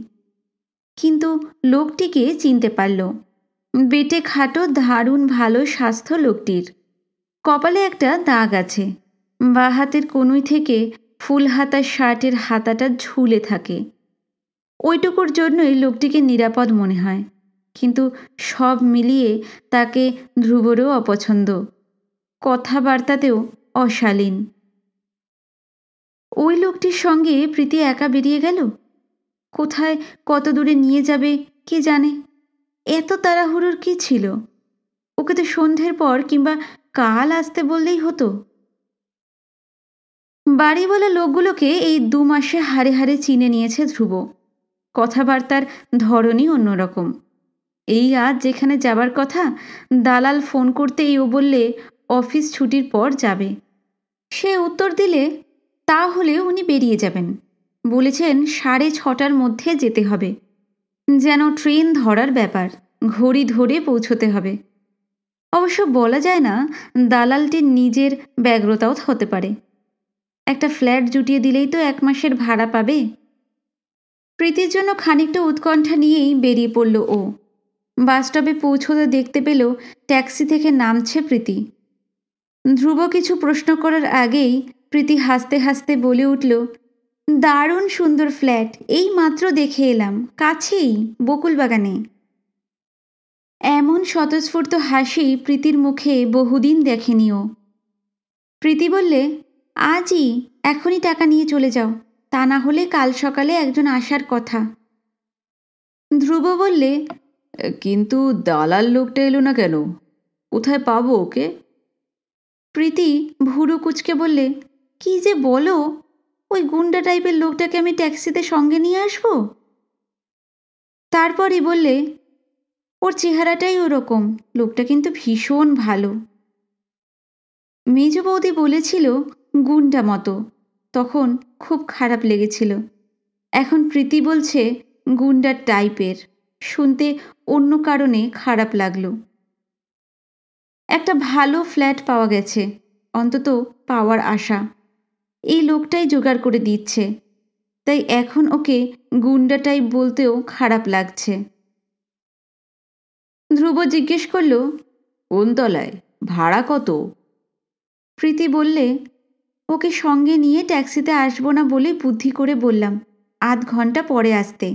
কিন্তু লোকটিকে চিনতে পারল বেটে খাটো দারুণ ভালো স্বাস্থ্য লোকটির কপালে একটা দাগ আছে বা হাতের কনুই থেকে ফুল হাতা শার্টের হাতাটা ঝুলে থাকে ওইটুকুর জন্যই লোকটিকে নিরাপদ মনে হয় কিন্তু সব মিলিয়ে তাকে ধ্রুবরও অপছন্দ কথাবার্তাতেও অশালীন ওই লোকটির সঙ্গে প্রীতি একা বেরিয়ে গেল কোথায় কত দূরে নিয়ে যাবে কে জানে এত তাড়াহুড়োর কি ছিল ওকে তো সন্ধ্যের পর কিংবা কাল আসতে বললেই হতো বাড়িওয়ালা লোকগুলোকে এই দু মাসে হারে হারে চিনে নিয়েছে ধ্রুব কথাবার্তার ধরনই অন্যরকম এই আজ যেখানে যাবার কথা দালাল ফোন করতে ও বললে অফিস ছুটির পর যাবে সে উত্তর দিলে তাহলে উনি বেরিয়ে যাবেন বলেছেন সাড়ে ছটার মধ্যে যেতে হবে যেন ট্রেন ধরার ব্যাপার ঘড়ি ধরে পৌঁছতে হবে অবশ্য বলা যায় না দালালটির নিজের ব্যগ্রতাও হতে পারে একটা ফ্ল্যাট জুটিয়ে দিলেই তো এক মাসের ভাড়া পাবে প্রীতির জন্য খানিকটা উৎকণ্ঠা নিয়েই বেরিয়ে পড়ল ও বাসস্টপে পৌঁছতে দেখতে পেল ট্যাক্সি থেকে নামছে প্রীতি ধ্রুব কিছু প্রশ্ন করার আগেই প্রীতি হাসতে হাসতে বলে উঠল দারুণ সুন্দর ফ্ল্যাট এই মাত্র দেখে এলাম কাছেই বকুলবাগানে এমন স্বতঃস্ফূর্ত হাসি প্রীতির মুখে বহুদিন দেখেনিও প্রীতি বললে আজই এখনই টাকা নিয়ে চলে যাও তা না হলে কাল সকালে একজন আসার কথা ধ্রুব বললে কিন্তু দালাল লোকটা এলো না কেন কোথায় পাবো ওকে প্রীতি ভুরু কুচকে বললে কি যে বলো ওই গুন্ডা টাইপের লোকটাকে আমি ট্যাক্সিতে সঙ্গে নিয়ে আসবো তারপরই বললে ওর চেহারাটাই ওরকম লোকটা কিন্তু ভীষণ ভালো মেজ বৌদি বলেছিল গুন্ডা মতো তখন খুব খারাপ লেগেছিল এখন প্রীতি বলছে গুন্ডার টাইপের শুনতে অন্য কারণে খারাপ লাগলো একটা ভালো ফ্ল্যাট পাওয়া গেছে অন্তত পাওয়ার আশা এই লোকটাই জোগাড় করে দিচ্ছে তাই এখন ওকে গুন্ডা টাইপ বলতেও খারাপ লাগছে ধ্রুব জিজ্ঞেস করল কোন তলায় ভাড়া কত প্রীতি বললে ওকে সঙ্গে নিয়ে ট্যাক্সিতে আসবো না বলে বুদ্ধি করে বললাম আধ ঘন্টা পরে আসতে